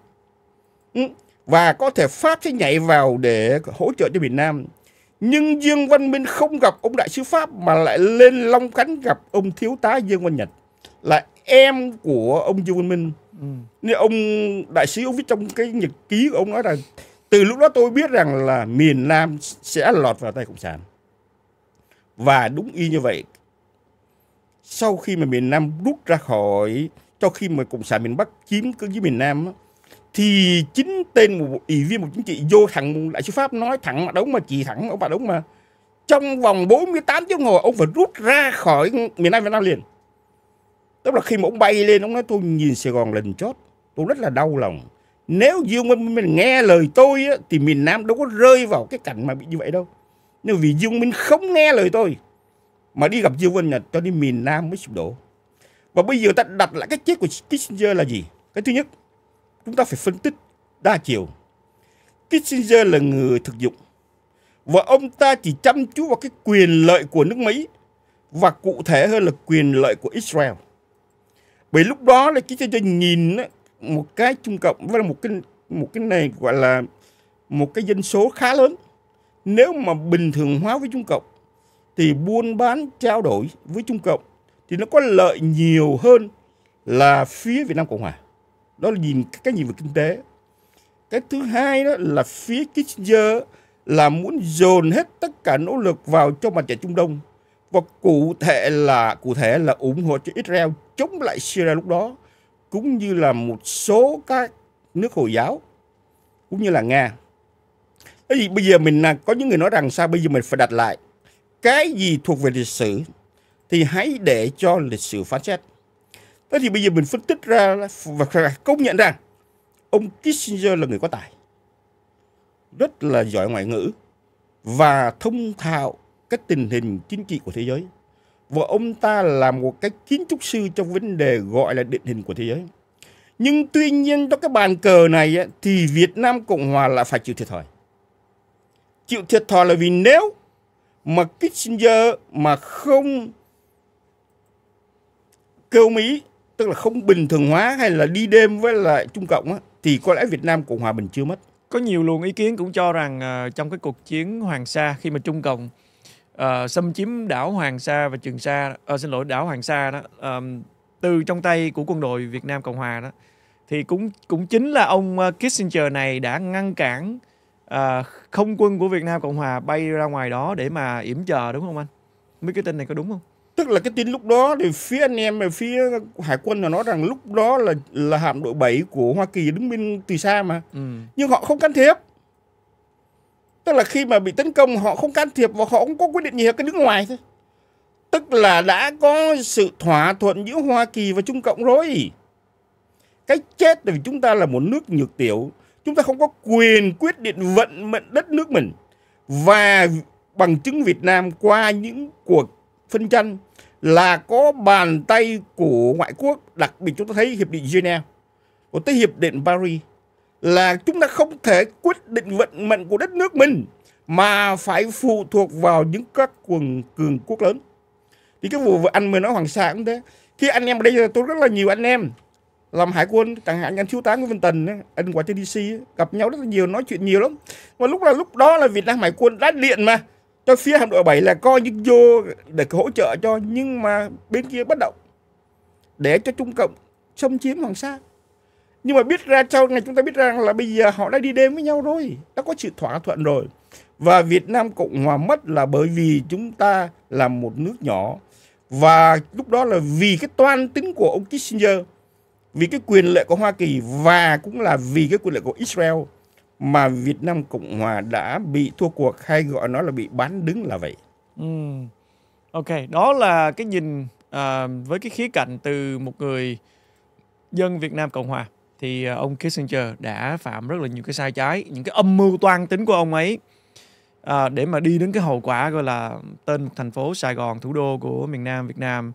S2: Ừ, và có thể Pháp sẽ nhảy vào để hỗ trợ cho miền Nam. Nhưng Dương Văn Minh không gặp ông đại sứ Pháp mà lại lên Long Khánh gặp ông thiếu tá Dương Văn Nhật. Là em của ông Dương Văn Minh. Ừ. Nên ông đại sứ ông viết trong cái nhật ký của ông nói rằng từ lúc đó tôi biết rằng là miền Nam sẽ lọt vào tay Cộng sản. Và đúng y như vậy. Sau khi mà miền Nam rút ra khỏi cho khi mà cộng sản miền Bắc chiếm cứ dưới miền Nam thì chính tên một ủy viên một chính trị vô thẳng đại sứ Pháp nói thẳng mà đúng mà chỉ thẳng ông bà đúng mà trong vòng 48 tiếng ngồi ông phải rút ra khỏi miền Nam Việt Nam liền tức là khi mà ông bay lên ông nói tôi nhìn Sài Gòn lần chót tôi rất là đau lòng nếu Dương Minh Minh nghe lời tôi á, thì miền Nam đâu có rơi vào cái cảnh mà bị như vậy đâu nhưng vì Dương Minh không nghe lời tôi mà đi gặp Dương Minh là cho đi miền Nam mới sụp đổ và bây giờ ta đặt lại cái chết của Kissinger là gì? Cái thứ nhất, chúng ta phải phân tích đa chiều. Kissinger là người thực dụng và ông ta chỉ chăm chú vào cái quyền lợi của nước Mỹ và cụ thể hơn là quyền lợi của Israel. Bởi lúc đó là Kissinger nhìn một cái Trung Cộng với một cái một cái này gọi là một cái dân số khá lớn. Nếu mà bình thường hóa với Trung Cộng thì buôn bán trao đổi với Trung Cộng thì nó có lợi nhiều hơn là phía Việt Nam Cộng Hòa. Đó là nhìn cái nhìn về kinh tế. Cái thứ hai đó là phía Kissinger là muốn dồn hết tất cả nỗ lực vào cho mặt trận Trung Đông và cụ thể là cụ thể là ủng hộ cho Israel chống lại Syria lúc đó cũng như là một số các nước Hồi giáo cũng như là Nga. Cái gì bây giờ mình có những người nói rằng sao bây giờ mình phải đặt lại cái gì thuộc về lịch sử thì hãy để cho lịch sử phán xét. Thế thì bây giờ mình phân tích ra và công nhận rằng ông Kissinger là người có tài, rất là giỏi ngoại ngữ và thông thạo cái tình hình chính trị của thế giới. Và ông ta là một cái kiến trúc sư trong vấn đề gọi là định hình của thế giới. Nhưng tuy nhiên trong cái bàn cờ này thì Việt Nam Cộng Hòa là phải chịu thiệt thòi. Chịu thiệt thòi là vì nếu mà Kissinger mà không kêu Mỹ tức là không bình thường hóa hay là đi đêm với lại Trung Cộng á, thì có lẽ Việt Nam Cộng Hòa bình chưa mất. Có nhiều luồng ý kiến cũng cho rằng uh, trong cái cuộc chiến Hoàng Sa
S1: khi mà Trung Cộng uh, xâm chiếm đảo Hoàng Sa và Trường Sa, uh, xin lỗi đảo Hoàng Sa đó, uh, từ trong tay của quân đội Việt Nam Cộng Hòa đó, thì cũng cũng chính là ông Kissinger này đã ngăn cản uh, không quân của Việt Nam Cộng Hòa bay ra ngoài đó để mà yểm chờ đúng không anh? Mấy cái tin này có đúng
S2: không? tức là cái tin lúc đó thì phía anh em về phía hải quân là nói rằng lúc đó là là hạm đội 7 của Hoa Kỳ đứng bên từ xa mà ừ. nhưng họ không can thiệp tức là khi mà bị tấn công họ không can thiệp và họ cũng có quyết định gì ở cái nước ngoài thôi tức là đã có sự thỏa thuận giữa Hoa Kỳ và Trung Cộng rồi cái chết là vì chúng ta là một nước nhược tiểu chúng ta không có quyền quyết định vận mệnh đất nước mình và bằng chứng Việt Nam qua những cuộc phân tranh là có bàn tay của ngoại quốc, đặc biệt chúng ta thấy hiệp định Geneva, có tới hiệp định Paris là chúng ta không thể quyết định vận mệnh của đất nước mình mà phải phụ thuộc vào những các quần cường quốc lớn. Thì cái vụ anh mới nói Hoàng Sa cũng thế. Khi anh em ở đây tôi rất là nhiều anh em làm hải quân chẳng hạn anh thiếu tá Nguyễn Văn Tần anh qua trên DC gặp nhau rất là nhiều nói chuyện nhiều lắm mà lúc là lúc đó là Việt Nam Hải quân đã điện mà cho phía hạm đội 7 là coi như vô để hỗ trợ cho nhưng mà bên kia bất động để cho Trung Cộng xâm chiếm Hoàng Sa nhưng mà biết ra sau ngày chúng ta biết rằng là bây giờ họ đã đi đêm với nhau rồi đã có sự thỏa thuận rồi và Việt Nam Cộng Hòa mất là bởi vì chúng ta là một nước nhỏ và lúc đó là vì cái toan tính của ông Kissinger vì cái quyền lợi của Hoa Kỳ và cũng là vì cái quyền lợi của Israel mà Việt Nam Cộng Hòa đã bị thua cuộc hay gọi nó là bị bán đứng là vậy.
S1: Ừ. Ok, đó là cái nhìn à, với cái khía cạnh từ một người dân Việt Nam Cộng Hòa thì à, ông Kissinger đã phạm rất là nhiều cái sai trái, những cái âm mưu toan tính của ông ấy à, để mà đi đến cái hậu quả gọi là tên một thành phố Sài Gòn thủ đô của miền Nam Việt Nam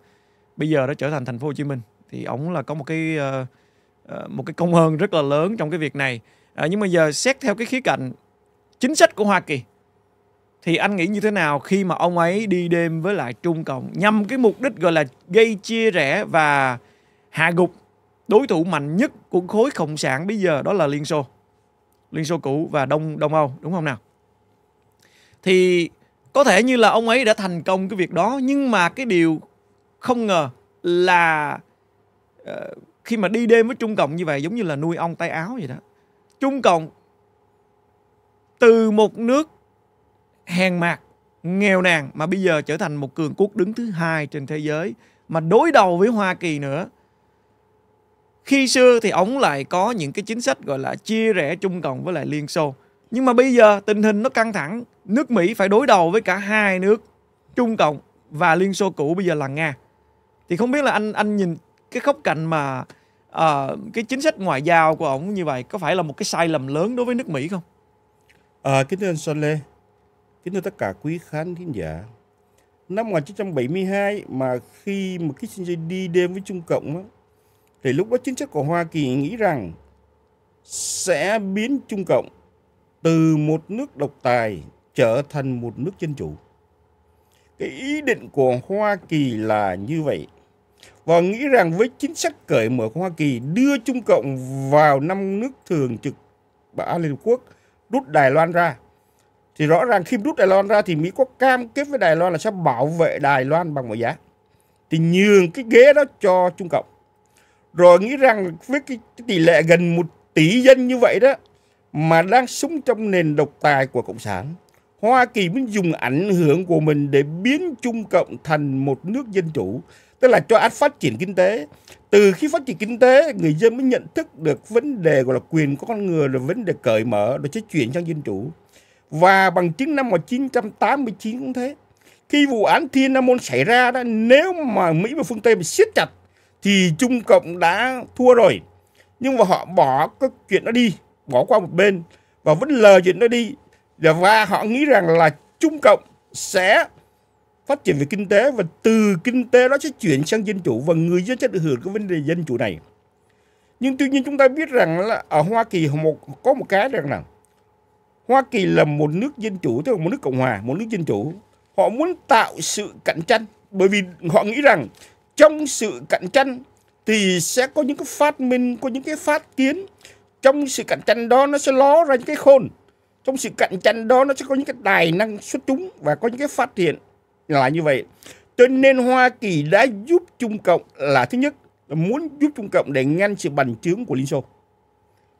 S1: bây giờ đã trở thành thành phố Hồ Chí Minh thì ông là có một cái uh, một cái công hơn rất là lớn trong cái việc này à, nhưng mà giờ xét theo cái khía cạnh chính sách của Hoa Kỳ thì anh nghĩ như thế nào khi mà ông ấy đi đêm với lại Trung Cộng nhằm cái mục đích gọi là gây chia rẽ và hạ gục đối thủ mạnh nhất của khối cộng sản bây giờ đó là Liên Xô. Liên Xô cũ và Đông Đông Âu đúng không nào? Thì có thể như là ông ấy đã thành công cái việc đó nhưng mà cái điều không ngờ là uh, khi mà đi đêm với Trung Cộng như vậy giống như là nuôi ong tay áo vậy đó Trung Cộng từ một nước hèn mạc, nghèo nàn mà bây giờ trở thành một cường quốc đứng thứ hai trên thế giới mà đối đầu với Hoa Kỳ nữa. Khi xưa thì ông lại có những cái chính sách gọi là chia rẽ Trung Cộng với lại Liên Xô. Nhưng mà bây giờ tình hình nó căng thẳng, nước Mỹ phải đối đầu với cả hai nước Trung Cộng và Liên Xô cũ bây giờ là Nga. Thì không biết là anh anh nhìn cái khốc cạnh mà à, cái chính sách ngoại giao của ông như vậy có
S2: phải là một cái sai lầm lớn đối với nước Mỹ không? À, kính thưa anh Sole, kính thưa tất cả quý khán thính giả, năm 1972 mà khi mà Kissinger đi đêm với Trung Cộng á, thì lúc đó chính sách của Hoa Kỳ nghĩ rằng sẽ biến Trung Cộng từ một nước độc tài trở thành một nước dân chủ. Cái ý định của Hoa Kỳ là như vậy và nghĩ rằng với chính sách cởi mở của Hoa Kỳ đưa Trung Cộng vào năm nước thường trực Bảo Liên Hợp Quốc rút Đài Loan ra thì rõ ràng khi rút Đài Loan ra thì Mỹ có cam kết với Đài Loan là sẽ bảo vệ Đài Loan bằng mọi giá thì nhường cái ghế đó cho Trung Cộng rồi nghĩ rằng với cái, cái tỷ lệ gần một tỷ dân như vậy đó mà đang sống trong nền độc tài của Cộng sản Hoa Kỳ muốn dùng ảnh hưởng của mình để biến Trung Cộng thành một nước dân chủ tức là cho ách phát triển kinh tế từ khi phát triển kinh tế người dân mới nhận thức được vấn đề gọi là quyền của con người là vấn đề cởi mở rồi sẽ chuyển sang dân chủ và bằng chứng năm 1989 cũng thế khi vụ án Thiên Nam Môn xảy ra đó nếu mà Mỹ và phương Tây bị siết chặt thì Trung Cộng đã thua rồi nhưng mà họ bỏ cái chuyện đó đi bỏ qua một bên và vẫn lờ chuyện đó đi và họ nghĩ rằng là Trung Cộng sẽ phát triển về kinh tế và từ kinh tế đó sẽ chuyển sang dân chủ và người dân sẽ được hưởng cái vấn đề dân chủ này nhưng tuy nhiên chúng ta biết rằng là ở Hoa Kỳ một có một cái rằng là Hoa Kỳ là một nước dân chủ tức là một nước cộng hòa một nước dân chủ họ muốn tạo sự cạnh tranh bởi vì họ nghĩ rằng trong sự cạnh tranh thì sẽ có những cái phát minh có những cái phát kiến trong sự cạnh tranh đó nó sẽ ló ra những cái khôn trong sự cạnh tranh đó nó sẽ có những cái tài năng xuất chúng và có những cái phát hiện là như vậy cho nên Hoa Kỳ đã giúp Trung Cộng là thứ nhất muốn giúp Trung Cộng để ngăn sự bành trướng của Liên Xô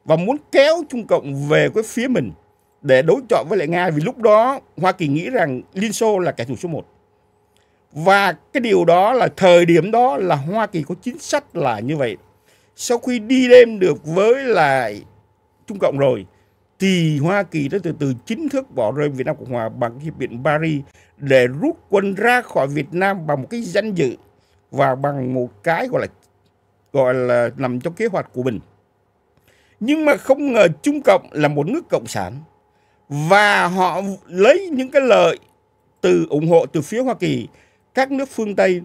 S2: và muốn kéo Trung Cộng về cái phía mình để đối chọi với lại Nga vì lúc đó Hoa Kỳ nghĩ rằng Liên Xô là kẻ thù số 1. Và cái điều đó là thời điểm đó là Hoa Kỳ có chính sách là như vậy. Sau khi đi đêm được với lại Trung Cộng rồi thì Hoa Kỳ đã từ từ chính thức bỏ rơi Việt Nam Cộng Hòa bằng Hiệp định Paris để rút quân ra khỏi Việt Nam bằng một cái danh dự và bằng một cái gọi là gọi là nằm trong kế hoạch của mình. Nhưng mà không ngờ Trung Cộng là một nước cộng sản và họ lấy những cái lợi từ ủng hộ từ phía Hoa Kỳ, các nước phương Tây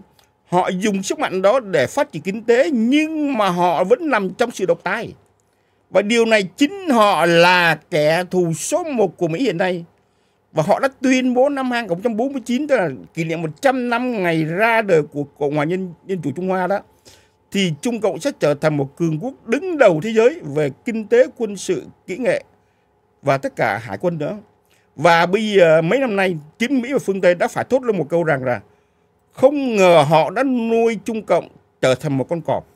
S2: họ dùng sức mạnh đó để phát triển kinh tế nhưng mà họ vẫn nằm trong sự độc tài. Và điều này chính họ là kẻ thù số 1 của Mỹ hiện nay. Và họ đã tuyên bố năm 2049 tức là kỷ niệm 100 năm ngày ra đời của Cộng hòa Nhân, Nhân chủ Trung Hoa đó thì Trung Cộng sẽ trở thành một cường quốc đứng đầu thế giới về kinh tế, quân sự, kỹ nghệ và tất cả hải quân nữa. Và bây giờ mấy năm nay chính Mỹ và phương Tây đã phải thốt lên một câu rằng là không ngờ họ đã nuôi Trung Cộng trở thành một con cọp.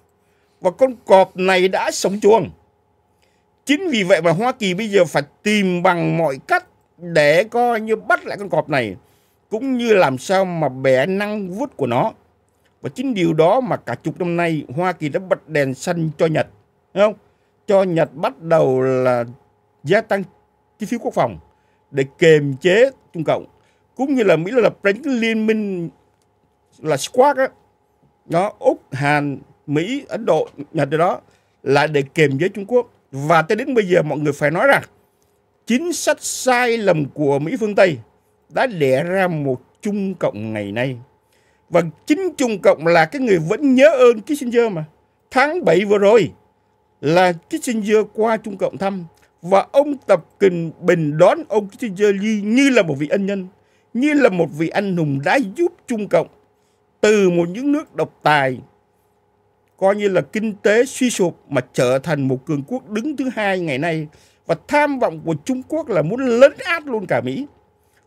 S2: Và con cọp này đã sống chuồng. Chính vì vậy mà Hoa Kỳ bây giờ phải tìm bằng mọi cách để coi như bắt lại con cọp này cũng như làm sao mà bẻ năng vút của nó. Và chính điều đó mà cả chục năm nay Hoa Kỳ đã bật đèn xanh cho Nhật, không? Cho Nhật bắt đầu là gia tăng chi phí quốc phòng để kiềm chế Trung Cộng. Cũng như là Mỹ là lập ra liên minh là squad á, đó, Úc, Hàn, Mỹ, Ấn Độ, Nhật đó là để kiềm chế Trung Quốc. Và tới đến bây giờ mọi người phải nói rằng chính sách sai lầm của Mỹ phương Tây đã đẻ ra một Trung Cộng ngày nay. Và chính Trung Cộng là cái người vẫn nhớ ơn Kissinger mà. Tháng 7 vừa rồi là Kissinger qua Trung Cộng thăm và ông Tập Cận Bình đón ông Kissinger như là một vị ân nhân, như là một vị anh hùng đã giúp Trung Cộng từ một những nước độc tài coi như là kinh tế suy sụp mà trở thành một cường quốc đứng thứ hai ngày nay và tham vọng của Trung Quốc là muốn lấn át luôn cả Mỹ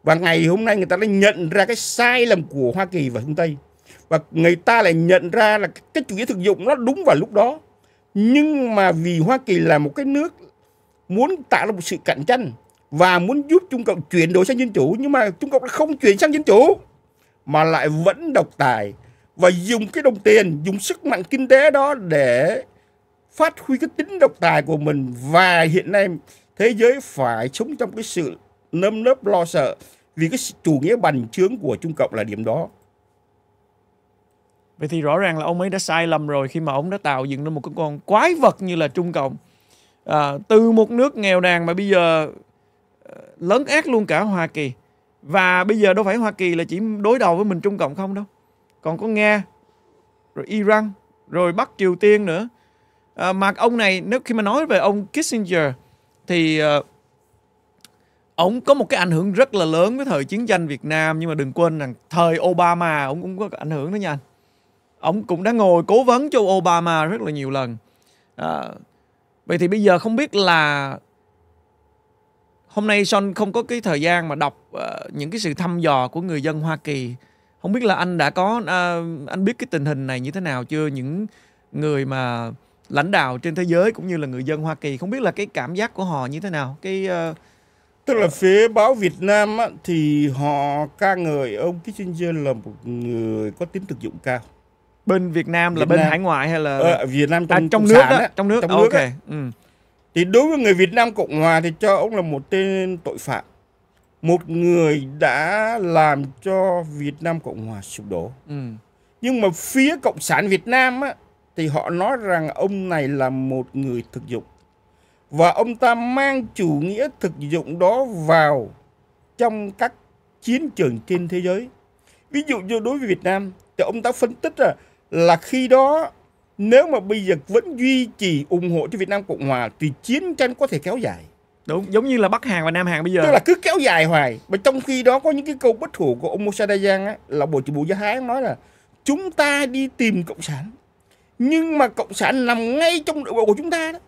S2: và ngày hôm nay người ta đã nhận ra cái sai lầm của Hoa Kỳ và phương Tây và người ta lại nhận ra là cái chủ nghĩa thực dụng nó đúng vào lúc đó nhưng mà vì Hoa Kỳ là một cái nước muốn tạo ra một sự cạnh tranh và muốn giúp Trung Cộng chuyển đổi sang dân chủ nhưng mà Trung Cộng không chuyển sang dân chủ mà lại vẫn độc tài và dùng cái đồng tiền dùng sức mạnh kinh tế đó để phát huy cái tính độc tài của mình và hiện nay thế giới phải sống trong cái sự nơm nớp lo sợ vì cái chủ nghĩa bành trướng của Trung Cộng là điểm đó. Vậy thì rõ ràng là ông ấy
S1: đã sai lầm rồi khi mà ông đã tạo dựng nên một cái con quái vật như là Trung Cộng. À, từ một nước nghèo nàn mà bây giờ ờ, lấn át luôn cả Hoa Kỳ. Và bây giờ đâu phải Hoa Kỳ là chỉ đối đầu với mình Trung Cộng không đâu còn có Nga rồi Iran rồi Bắc Triều Tiên nữa à, mà ông này nếu khi mà nói về ông Kissinger thì uh, ông có một cái ảnh hưởng rất là lớn với thời chiến tranh Việt Nam nhưng mà đừng quên rằng thời Obama ông cũng có ảnh hưởng đó nha anh ông cũng đã ngồi cố vấn cho Obama rất là nhiều lần à, vậy thì bây giờ không biết là hôm nay Son không có cái thời gian mà đọc uh, những cái sự thăm dò của người dân Hoa Kỳ không biết là anh đã có à, anh biết cái tình hình này như thế nào chưa những người mà lãnh đạo trên thế giới cũng như là người dân Hoa Kỳ không biết là cái cảm
S2: giác của họ như thế nào cái uh... tức là ờ, phía báo Việt Nam á, thì họ ca ngợi ông Kissinger là một người có tính thực dụng cao bên Việt Nam là bên Nam. hải ngoại hay là ờ, Việt Nam trong, à, trong, nước đó, trong nước trong nước ừ. thì đối với người Việt Nam Cộng Hòa thì cho ông là một tên tội phạm một người đã làm cho Việt Nam Cộng Hòa sụp đổ. Ừ. Nhưng mà phía Cộng sản Việt Nam á, thì họ nói rằng ông này là một người thực dụng. Và ông ta mang chủ nghĩa thực dụng đó vào trong các chiến trường trên thế giới. Ví dụ như đối với Việt Nam, thì ông ta phân tích là, là khi đó nếu mà bây giờ vẫn duy trì ủng hộ cho Việt Nam Cộng Hòa thì chiến tranh có thể kéo dài đúng giống như là bắc Hàn và nam Hàn bây giờ tức là cứ kéo dài hoài mà trong khi đó có những cái câu bất hủ của ông Moussa á là bộ trưởng bộ do thái nói là chúng ta đi tìm cộng sản nhưng mà cộng sản nằm ngay trong nội bộ của chúng ta đó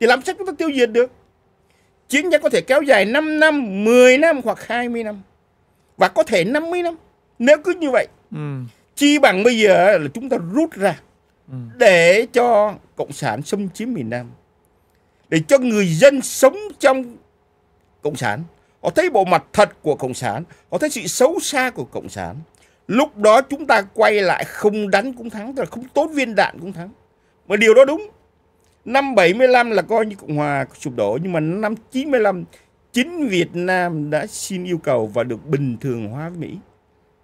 S2: thì làm sao chúng ta tiêu diệt được chiến tranh có thể kéo dài 5 năm 10 năm hoặc 20 năm và có thể 50 năm nếu cứ như vậy ừ. chi bằng bây giờ là chúng ta rút ra ừ. để cho cộng sản xâm chiếm miền nam để cho người dân sống trong cộng sản họ thấy bộ mặt thật của cộng sản họ thấy sự xấu xa của cộng sản lúc đó chúng ta quay lại không đánh cũng thắng tức là không tốt viên đạn cũng thắng mà điều đó đúng năm 75 là coi như cộng hòa sụp đổ nhưng mà năm 95 chính Việt Nam đã xin yêu cầu và được bình thường hóa với Mỹ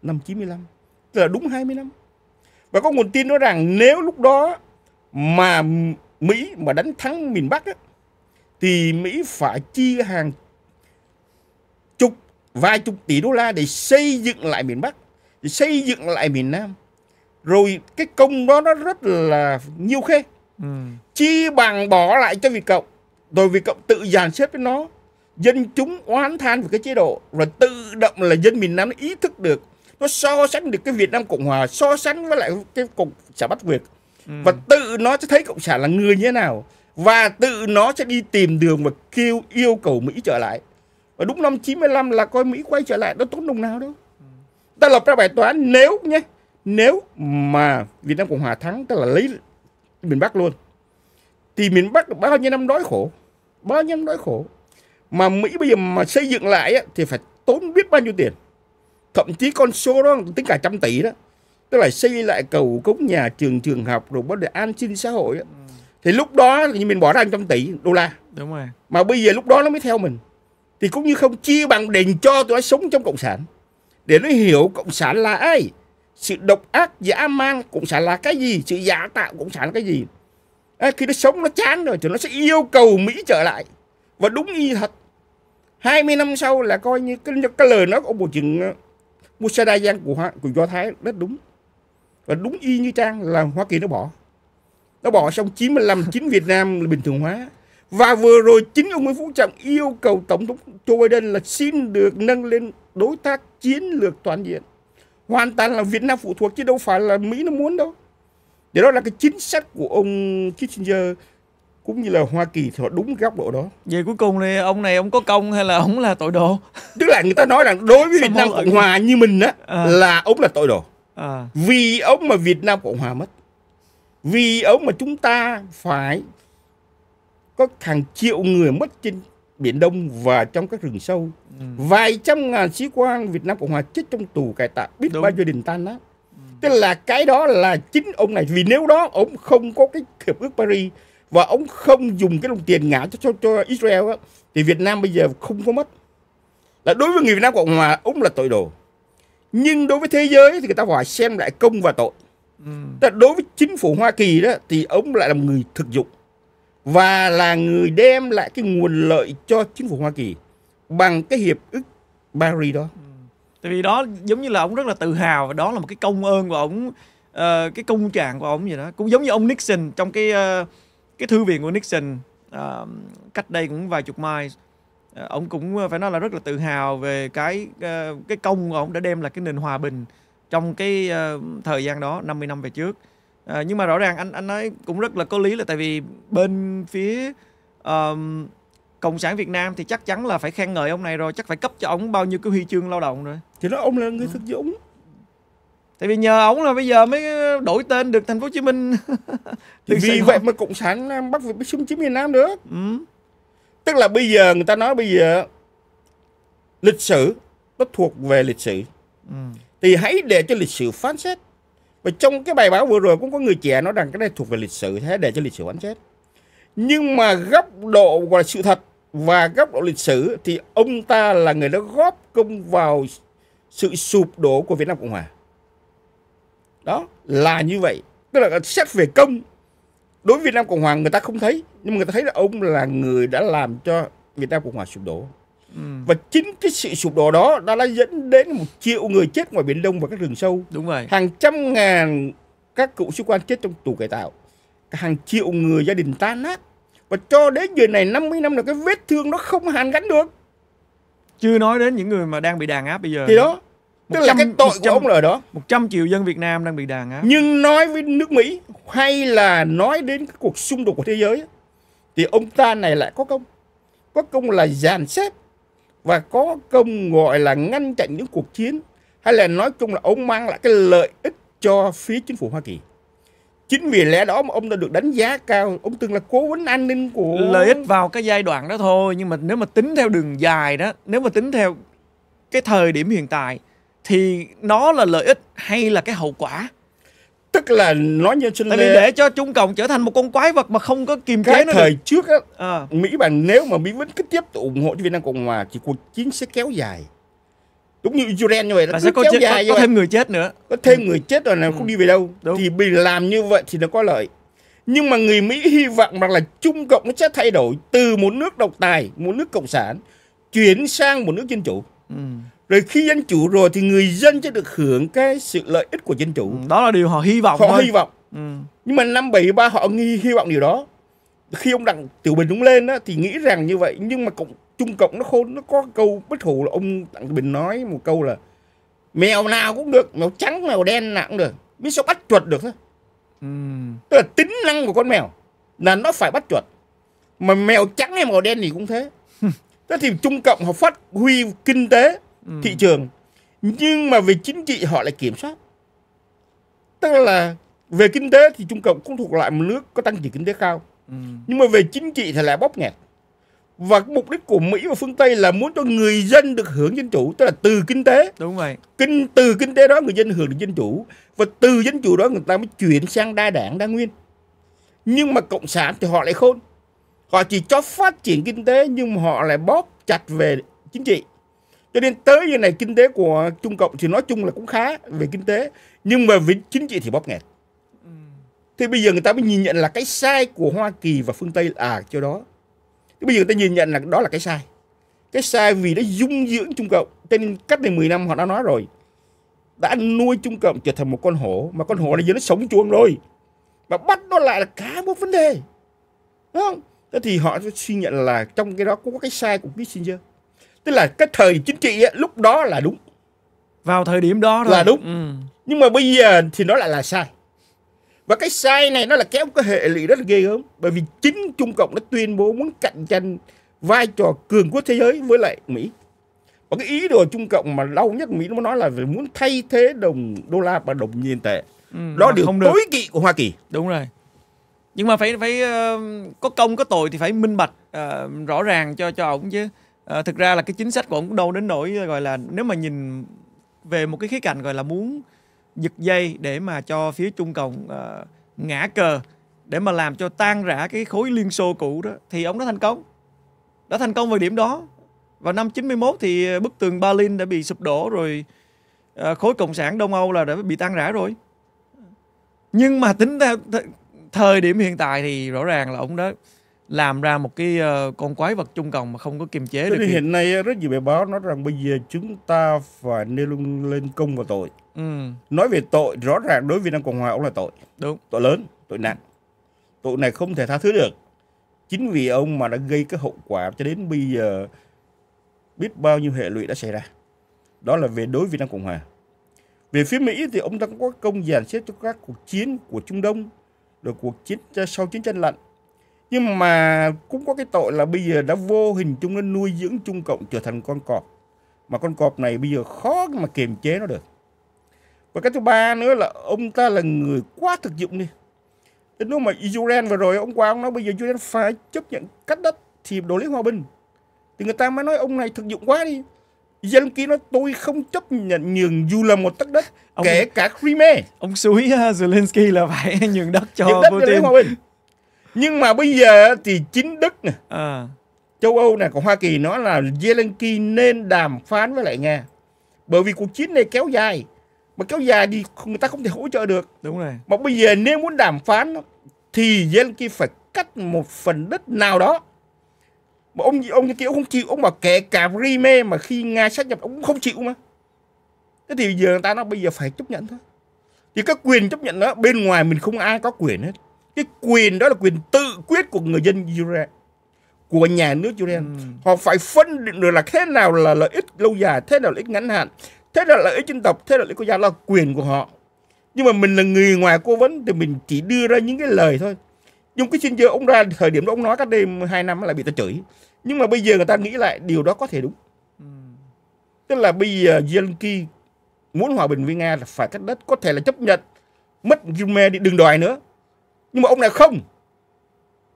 S2: năm 95 tức là đúng 20 năm và có nguồn tin nói rằng nếu lúc đó mà Mỹ mà đánh thắng miền Bắc á, thì Mỹ phải chi hàng chục vài chục tỷ đô la để xây dựng lại miền Bắc, để xây dựng lại miền Nam. Rồi cái công đó nó rất là nhiều khê. Ừ. Chi bằng bỏ lại cho Việt Cộng. Rồi Việt Cộng tự dàn xếp với nó. Dân chúng oán than về cái chế độ. Rồi tự động là dân miền Nam nó ý thức được. Nó so sánh được cái Việt Nam Cộng Hòa. So sánh với lại cái Cộng sản Bắc Việt. Ừ. Và tự nó sẽ thấy Cộng sản là người như thế nào và tự nó sẽ đi tìm đường và kêu yêu cầu Mỹ trở lại và đúng năm 95 là coi Mỹ quay trở lại nó tốt đồng nào đâu ta lập ra bài toán nếu nhé nếu mà Việt Nam Cộng Hòa thắng tức là lấy miền Bắc luôn thì miền Bắc bao nhiêu năm đói khổ bao nhiêu năm đói khổ mà Mỹ bây giờ mà xây dựng lại thì phải tốn biết bao nhiêu tiền thậm chí con số đó tính cả trăm tỷ đó tức là xây lại cầu cống nhà trường trường học rồi vấn đề an sinh xã hội ấy thì lúc đó thì mình bỏ ra trăm tỷ đô la đúng rồi mà bây giờ lúc đó nó mới theo mình thì cũng như không chia bằng đền cho tụi nó sống trong cộng sản để nó hiểu cộng sản là ai sự độc ác dã man cộng sản là cái gì sự giả tạo cộng sản là cái gì à, khi nó sống nó chán rồi thì nó sẽ yêu cầu mỹ trở lại và đúng như thật 20 năm sau là coi như cái, cái lời nói của ông bộ trưởng ờ, Musada Giang của, của Do Thái rất đúng và đúng y như trang là Hoa Kỳ nó bỏ nó bỏ xong 95 chính Việt Nam là bình thường hóa và vừa rồi chính ông Nguyễn Phú Trọng yêu cầu tổng thống Joe Biden là xin được nâng lên đối tác chiến lược toàn diện hoàn toàn là Việt Nam phụ thuộc chứ đâu phải là Mỹ nó muốn đâu để đó là cái chính sách của ông Kissinger cũng như là Hoa Kỳ thì họ đúng góc độ đó. vậy cuối cùng thì ông này ông có công hay là ông là tội đồ? Tức là người ta nói rằng đối với Việt Nam Cộng Hòa như mình á à. là ông là tội đồ. À. Vì ông mà Việt Nam Cộng Hòa mất vì ông mà chúng ta phải có hàng triệu người mất trên Biển Đông và trong các rừng sâu. Ừ. Vài trăm ngàn sĩ quan Việt Nam Cộng Hòa chết trong tù cải tạo biết bao gia đình tan nát. Ừ. Tức là cái đó là chính ông này. Vì nếu đó ông không có cái hiệp ước Paris và ông không dùng cái đồng tiền ngã cho, cho, cho Israel á, thì Việt Nam bây giờ không có mất. Là đối với người Việt Nam Cộng Hòa ông là tội đồ. Nhưng đối với thế giới thì người ta phải xem lại công và tội. Ừ. Đối với chính phủ Hoa Kỳ đó thì ông lại là một người thực dụng và là người đem lại cái nguồn lợi cho chính phủ Hoa Kỳ bằng cái hiệp ước Paris đó. Ừ. Tại
S1: vì đó giống như là ông rất là tự hào và đó là một cái công ơn của ông uh, cái công trạng của ông vậy đó. Cũng giống như ông Nixon trong cái uh, cái thư viện của Nixon uh, cách đây cũng vài chục mai uh, ông cũng phải nói là rất là tự hào về cái uh, cái công của ông đã đem lại cái nền hòa bình trong cái uh, thời gian đó 50 năm về trước uh, nhưng mà rõ ràng anh anh nói cũng rất là có lý là tại vì bên phía uh, cộng sản Việt Nam thì chắc chắn là phải khen ngợi ông này rồi chắc phải cấp cho ông bao nhiêu cái huy chương lao động rồi thì đó
S2: ông là người ừ. thực dụng tại vì nhờ ông là bây giờ mới đổi tên được thành phố Hồ Chí Minh thì vì vậy mà cộng sản Nam Bắc Việt xung chiếm miền Nam được ừ. tức là bây giờ người ta nói bây giờ lịch sử nó thuộc về lịch sử ừ thì hãy để cho lịch sử phán xét và trong cái bài báo vừa rồi cũng có người trẻ nói rằng cái này thuộc về lịch sử thế để cho lịch sử phán xét nhưng mà góc độ và sự thật và góc độ lịch sử thì ông ta là người đã góp công vào sự sụp đổ của Việt Nam Cộng Hòa đó là như vậy tức là xét về công đối với Việt Nam Cộng Hòa người ta không thấy nhưng mà người ta thấy là ông là người đã làm cho Việt Nam Cộng Hòa sụp đổ Ừ. Và chính cái sự sụp đổ đó đã, đã dẫn đến một triệu người chết ngoài Biển Đông và các rừng sâu. Đúng rồi. Hàng trăm ngàn các cựu sĩ quan chết trong tù cải tạo. Hàng triệu người gia đình tan nát. Và cho đến giờ này 50 năm là cái vết thương nó không hàn gắn được.
S1: Chưa nói đến những người mà đang bị đàn áp bây giờ. Thì đó. 100, Tức là cái tội
S2: 100, của ông là đó. 100 triệu dân
S1: Việt Nam đang bị
S2: đàn áp. Nhưng nói với nước Mỹ hay là nói đến cái cuộc xung đột của thế giới thì ông ta này lại có công. Có công là dàn xếp và có công gọi là ngăn chặn những cuộc chiến hay là nói chung là ông mang lại cái lợi ích cho phía chính phủ Hoa Kỳ. Chính vì lẽ đó mà ông đã được đánh giá cao, ông từng là cố vấn an ninh của lợi ích
S1: vào cái giai đoạn đó thôi, nhưng mà nếu mà tính theo đường dài đó, nếu mà tính theo cái thời điểm hiện tại thì nó là lợi ích hay là cái hậu quả? tức là nói như trên Tại để
S2: cho Trung Cộng trở thành một con quái vật mà không có kiềm chế nó thời được. trước á, à. Mỹ bằng nếu mà Mỹ vẫn cứ tiếp tục ủng hộ cho Việt Nam Cộng Hòa thì cuộc chiến sẽ kéo dài đúng như Israel như vậy là sẽ kéo chết, dài có, có thêm người chết nữa có thêm ừ. người chết rồi là ừ. không đi về đâu đúng. thì mình làm như vậy thì nó có lợi nhưng mà người Mỹ hy vọng rằng là Trung Cộng nó sẽ thay đổi từ một nước độc tài một nước cộng sản chuyển sang một nước dân chủ ừ rồi khi dân chủ rồi thì người dân sẽ được hưởng cái sự lợi ích của dân chủ ừ, đó là điều họ hy vọng họ thôi. hy vọng ừ. nhưng mà năm 73 họ nghi hy vọng điều đó khi ông đặng tiểu bình cũng lên đó, thì nghĩ rằng như vậy nhưng mà cũng trung cộng nó khôn nó có câu bất hủ là ông đặng tiểu bình nói một câu là mèo nào cũng được mèo trắng mèo đen nào cũng được biết sao bắt chuột được thôi ừ. tức là tính năng của con mèo là nó phải bắt chuột mà mèo trắng hay mèo đen thì cũng thế thế thì trung cộng họ phát huy kinh tế thị trường nhưng mà về chính trị họ lại kiểm soát tức là về kinh tế thì Trung Cộng cũng thuộc loại một nước có tăng trưởng kinh tế cao ừ. nhưng mà về chính trị thì lại bóp nghẹt và mục đích của Mỹ và phương Tây là muốn cho người dân được hưởng dân chủ tức là từ kinh tế đúng rồi kinh từ kinh tế đó người dân hưởng được dân chủ và từ dân chủ đó người ta mới chuyển sang đa đảng đa nguyên nhưng mà cộng sản thì họ lại khôn họ chỉ cho phát triển kinh tế nhưng mà họ lại bóp chặt về chính trị cho nên tới như này kinh tế của Trung Cộng thì nói chung là cũng khá về kinh tế nhưng mà về chính trị thì bóp nghẹt ừ. thì bây giờ người ta mới nhìn nhận là cái sai của Hoa Kỳ và phương Tây à cho đó thì bây giờ người ta nhìn nhận là đó là cái sai cái sai vì nó dung dưỡng Trung Cộng cho nên cách đây 10 năm họ đã nói rồi đã nuôi Trung Cộng trở thành một con hổ mà con hổ này giờ nó sống chuông rồi mà bắt nó lại là cả một vấn đề đúng không thế thì họ suy nhận là trong cái đó có cái sai của Kissinger tức là cái thời chính trị ấy, lúc đó là đúng vào thời điểm đó thôi. là đúng ừ. nhưng mà bây giờ thì nó lại là sai và cái sai này nó là kéo cái hệ lụy rất là ghê gớm bởi vì chính trung cộng nó tuyên bố muốn cạnh tranh vai trò cường quốc thế giới với lại mỹ và cái ý đồ trung cộng mà lâu nhất mỹ nó nói là về muốn thay thế đồng đô la và đồng nhân tệ ừ, đó điều không được. tối kỵ của hoa kỳ đúng rồi
S1: nhưng mà phải phải uh, có công có tội thì phải minh bạch uh, rõ ràng cho cho ổng chứ à, thực ra là cái chính sách của ông cũng đâu đến nỗi gọi là nếu mà nhìn về một cái khía cạnh gọi là muốn giật dây để mà cho phía Trung Cộng uh, ngã cờ để mà làm cho tan rã cái khối Liên Xô cũ đó thì ông đã thành công. Đã thành công vào điểm đó. Vào năm 91 thì bức tường Berlin đã bị sụp đổ rồi uh, khối cộng sản Đông Âu là đã bị tan rã rồi. Nhưng mà tính theo thời điểm hiện tại thì rõ ràng là ông đã làm ra một cái uh, con quái vật chung cộng mà không có kiềm chế Thế được. Hiện
S2: nay rất nhiều bài báo nói rằng bây giờ chúng ta phải nêu lên lên công và tội. Ừ. Nói về tội rõ ràng đối với Việt Nam Cộng Hòa ông là tội. Đúng. Tội lớn, tội nặng. Tội này không thể tha thứ được. Chính vì ông mà đã gây cái hậu quả cho đến bây giờ biết bao nhiêu hệ lụy đã xảy ra. Đó là về đối với Việt Nam Cộng Hòa. Về phía Mỹ thì ông ta cũng có công dàn xếp cho các cuộc chiến của Trung Đông, rồi cuộc chiến sau chiến tranh lạnh nhưng mà cũng có cái tội là bây giờ đã vô hình chung nó nuôi dưỡng Trung Cộng trở thành con cọp mà con cọp này bây giờ khó mà kiềm chế nó được và cái thứ ba nữa là ông ta là người quá thực dụng đi đến lúc mà Israel vừa rồi ông qua ông nói bây giờ Israel phải chấp nhận cắt đất thì đổi lấy hòa bình thì người ta mới nói ông này thực dụng quá đi Zelensky nói tôi không chấp nhận nhường dù là một tấc đất ông, kể cả Crimea ông suối ờ, Zelensky là phải nhường đất cho nhường đất Putin. Lấy hòa bình nhưng mà bây giờ thì chính Đức nè à. châu Âu này của Hoa Kỳ nó là Zelensky nên đàm phán với lại Nga bởi vì cuộc chiến này kéo dài mà kéo dài thì người ta không thể hỗ trợ được đúng rồi mà bây giờ nếu muốn đàm phán thì Zelensky phải cắt một phần đất nào đó mà ông ông như kia ông không chịu ông bảo kể cả Rime mà khi Nga sát nhập ông cũng không chịu mà thế thì giờ người ta nó bây giờ phải chấp nhận thôi thì các quyền chấp nhận đó bên ngoài mình không ai có quyền hết cái quyền đó là quyền tự quyết của người dân Israel của nhà nước Israel ừ. họ phải phân định được là thế nào là lợi ích lâu dài thế nào là lợi ích ngắn hạn thế nào là lợi ích dân tộc thế nào là lợi ích quốc gia là quyền của họ nhưng mà mình là người ngoài cố vấn thì mình chỉ đưa ra những cái lời thôi nhưng cái xin ông ra thời điểm đó ông nói cách đây hai năm là bị ta chửi nhưng mà bây giờ người ta nghĩ lại điều đó có thể đúng ừ. tức là bây giờ Zelensky muốn hòa bình với Nga là phải cắt đất có thể là chấp nhận mất Crimea đi đừng đòi nữa nhưng mà ông này không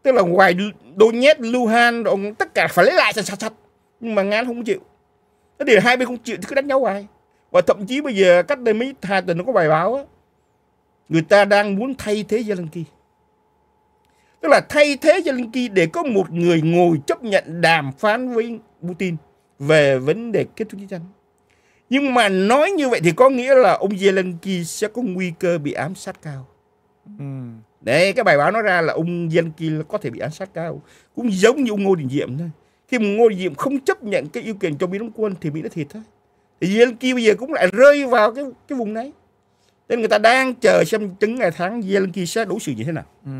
S2: tức là ngoài Donetsk, Luhan ông tất cả phải lấy lại sạch sạch nhưng mà Nga không chịu cái điều hai bên không chịu thì cứ đánh nhau hoài và thậm chí bây giờ cách đây mấy hai tuần nó có bài báo á người ta đang muốn thay thế Zelensky tức là thay thế Zelensky để có một người ngồi chấp nhận đàm phán với Putin về vấn đề kết thúc chiến tranh nhưng mà nói như vậy thì có nghĩa là ông Zelensky sẽ có nguy cơ bị ám sát cao. Ừ. Đấy, cái bài báo nó ra là ông Dân Kỳ có thể bị án sát cao. Cũng giống như ông Ngô Đình Diệm thôi. Khi mà Ngô Đình Diệm không chấp nhận cái yêu kiện cho Mỹ đóng quân thì Mỹ đã thiệt thôi. Thì Zelensky bây giờ cũng lại rơi vào cái cái vùng đấy. Nên người ta đang chờ xem chứng ngày tháng Zelensky sẽ đối xử như thế nào. Ừ.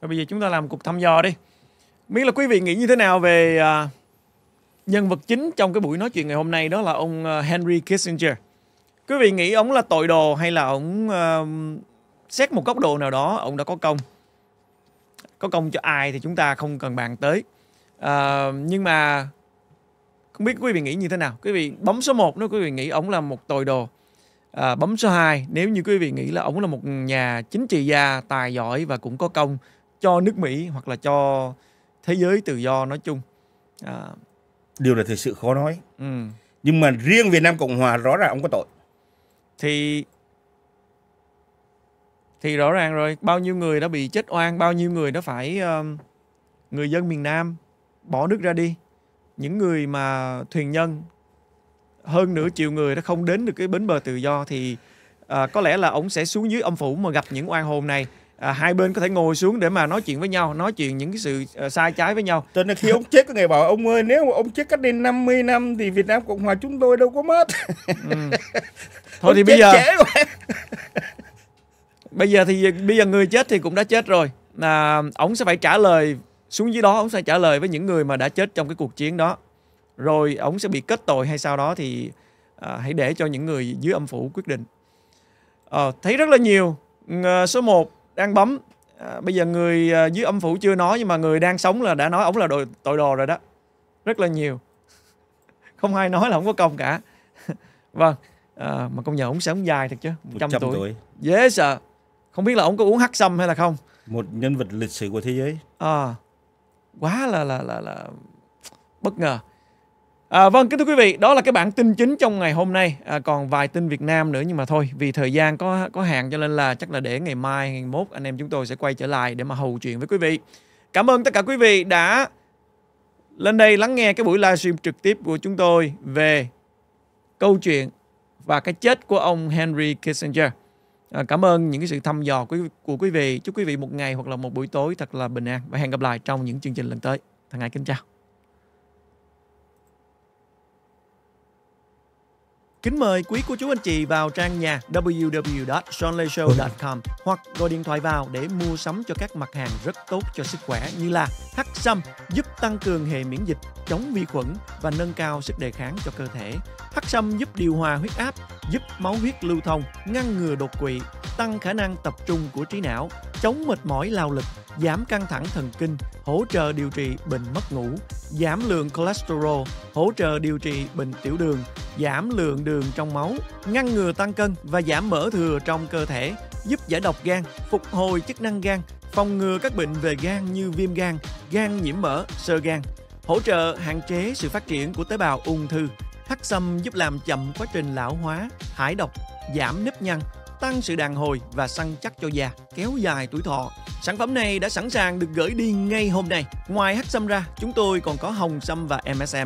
S1: Rồi bây giờ chúng ta làm cuộc thăm dò đi. Biết là quý vị nghĩ như thế nào về à, nhân vật chính trong cái buổi nói chuyện ngày hôm nay đó là ông à, Henry Kissinger. Quý vị nghĩ ông là tội đồ hay là ông uh, xét một góc độ nào đó ông đã có công có công cho ai thì chúng ta không cần bàn tới à, nhưng mà không biết quý vị nghĩ như thế nào quý vị bấm số 1 nếu quý vị nghĩ ông là một tồi đồ à, bấm số 2 nếu như quý vị nghĩ là ông là một nhà chính trị gia tài giỏi và cũng có công cho nước Mỹ hoặc là cho thế giới tự do nói chung
S2: à, điều này thực sự khó nói ừ. nhưng mà riêng Việt Nam Cộng Hòa rõ ràng ông có tội thì thì rõ ràng rồi
S1: bao nhiêu người đã bị chết oan bao nhiêu người đã phải uh, người dân miền nam bỏ nước ra đi những người mà thuyền nhân hơn nửa triệu người đã không đến được cái bến bờ tự do thì uh, có lẽ là ông sẽ xuống dưới âm phủ mà gặp những oan hồn này
S2: à, hai bên có thể ngồi xuống để mà nói chuyện với nhau nói chuyện những cái sự uh, sai trái với nhau cho nên khi ông chết có người bảo ông ơi nếu mà ông chết cách đây 50 năm thì Việt Nam Cộng Hòa chúng tôi đâu có mất ừ. thôi ông thì bây giờ bây giờ thì bây giờ người
S1: chết thì cũng đã chết rồi là ông sẽ phải trả lời xuống dưới đó ông sẽ trả lời với những người mà đã chết trong cái cuộc chiến đó rồi ông sẽ bị kết tội hay sau đó thì à, hãy để cho những người dưới âm phủ quyết định à, thấy rất là nhiều à, số 1 đang bấm à, bây giờ người à, dưới âm phủ chưa nói nhưng mà người đang sống là đã nói ông là đồ, tội đồ rồi đó rất là nhiều không ai nói là không có công cả vâng à, mà công nhờ ổng sống dài thật chứ 100, 100 tuổi. tuổi yes sir không biết là ông có uống hắc sâm hay là không một nhân vật lịch sử của thế giới à, quá là là là là bất ngờ À, vâng, kính thưa quý vị, đó là cái bản tin chính trong ngày hôm nay. À, còn vài tin Việt Nam nữa nhưng mà thôi, vì thời gian có có hạn cho nên là chắc là để ngày mai, ngày mốt anh em chúng tôi sẽ quay trở lại để mà hầu chuyện với quý vị. Cảm ơn tất cả quý vị đã lên đây lắng nghe cái buổi livestream trực tiếp của chúng tôi về câu chuyện và cái chết của ông Henry Kissinger. À, cảm ơn những cái sự thăm dò của, của quý vị. Chúc quý vị một ngày hoặc là một buổi tối thật là bình an và hẹn gặp lại trong những chương trình lần tới. Thằng Hải kính chào. Kính mời quý cô chú anh chị vào trang nhà www.sonleyshow.com hoặc gọi điện thoại vào để mua sắm cho các mặt hàng rất tốt cho sức khỏe như là hắc sâm giúp tăng cường hệ miễn dịch, chống vi khuẩn và nâng cao sức đề kháng cho cơ thể. Hắc sâm giúp điều hòa huyết áp, giúp máu huyết lưu thông, ngăn ngừa đột quỵ, tăng khả năng tập trung của trí não, chống mệt mỏi lao lực, giảm căng thẳng thần kinh, hỗ trợ điều trị bệnh mất ngủ, giảm lượng cholesterol, hỗ trợ điều trị bệnh tiểu đường, giảm lượng đường trong máu, ngăn ngừa tăng cân và giảm mỡ thừa trong cơ thể, giúp giải độc gan, phục hồi chức năng gan, phòng ngừa các bệnh về gan như viêm gan, gan nhiễm mỡ, sơ gan, hỗ trợ hạn chế sự phát triển của tế bào ung thư, Hắc sâm giúp làm chậm quá trình lão hóa, thải độc, giảm nếp nhăn, tăng sự đàn hồi và săn chắc cho da, kéo dài tuổi thọ. Sản phẩm này đã sẵn sàng được gửi đi ngay hôm nay. Ngoài hắc sâm ra, chúng tôi còn có hồng sâm và MSM.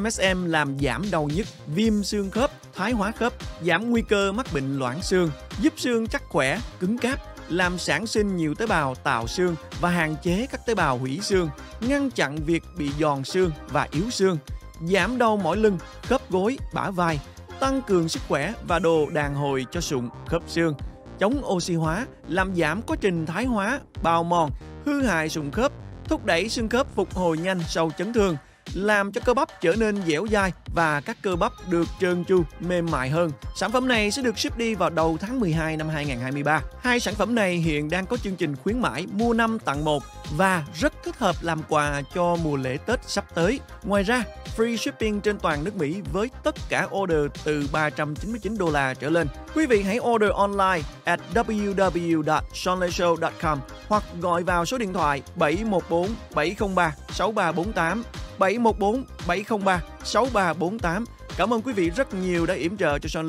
S1: MSM làm giảm đau nhức, viêm xương khớp, thoái hóa khớp, giảm nguy cơ mắc bệnh loãng xương, giúp xương chắc khỏe, cứng cáp, làm sản sinh nhiều tế bào tạo xương và hạn chế các tế bào hủy xương, ngăn chặn việc bị giòn xương và yếu xương, giảm đau mỏi lưng, khớp gối, bả vai, tăng cường sức khỏe và đồ đàn hồi cho sụn, khớp xương, chống oxy hóa, làm giảm quá trình thái hóa, bào mòn, hư hại sụn khớp, thúc đẩy xương khớp phục hồi nhanh sau chấn thương – làm cho cơ bắp trở nên dẻo dai và các cơ bắp được trơn tru, mềm mại hơn. Sản phẩm này sẽ được ship đi vào đầu tháng 12 năm 2023. Hai sản phẩm này hiện đang có chương trình khuyến mãi mua 5 tặng 1 và rất thích hợp làm quà cho mùa lễ Tết sắp tới. Ngoài ra, free shipping trên toàn nước Mỹ với tất cả order từ 399 đô la trở lên. Quý vị hãy order online at www.sonleshow.com hoặc gọi vào số điện thoại 714 703 6348 7 0714 703 6348. Cảm ơn quý vị rất nhiều đã yểm trợ cho Son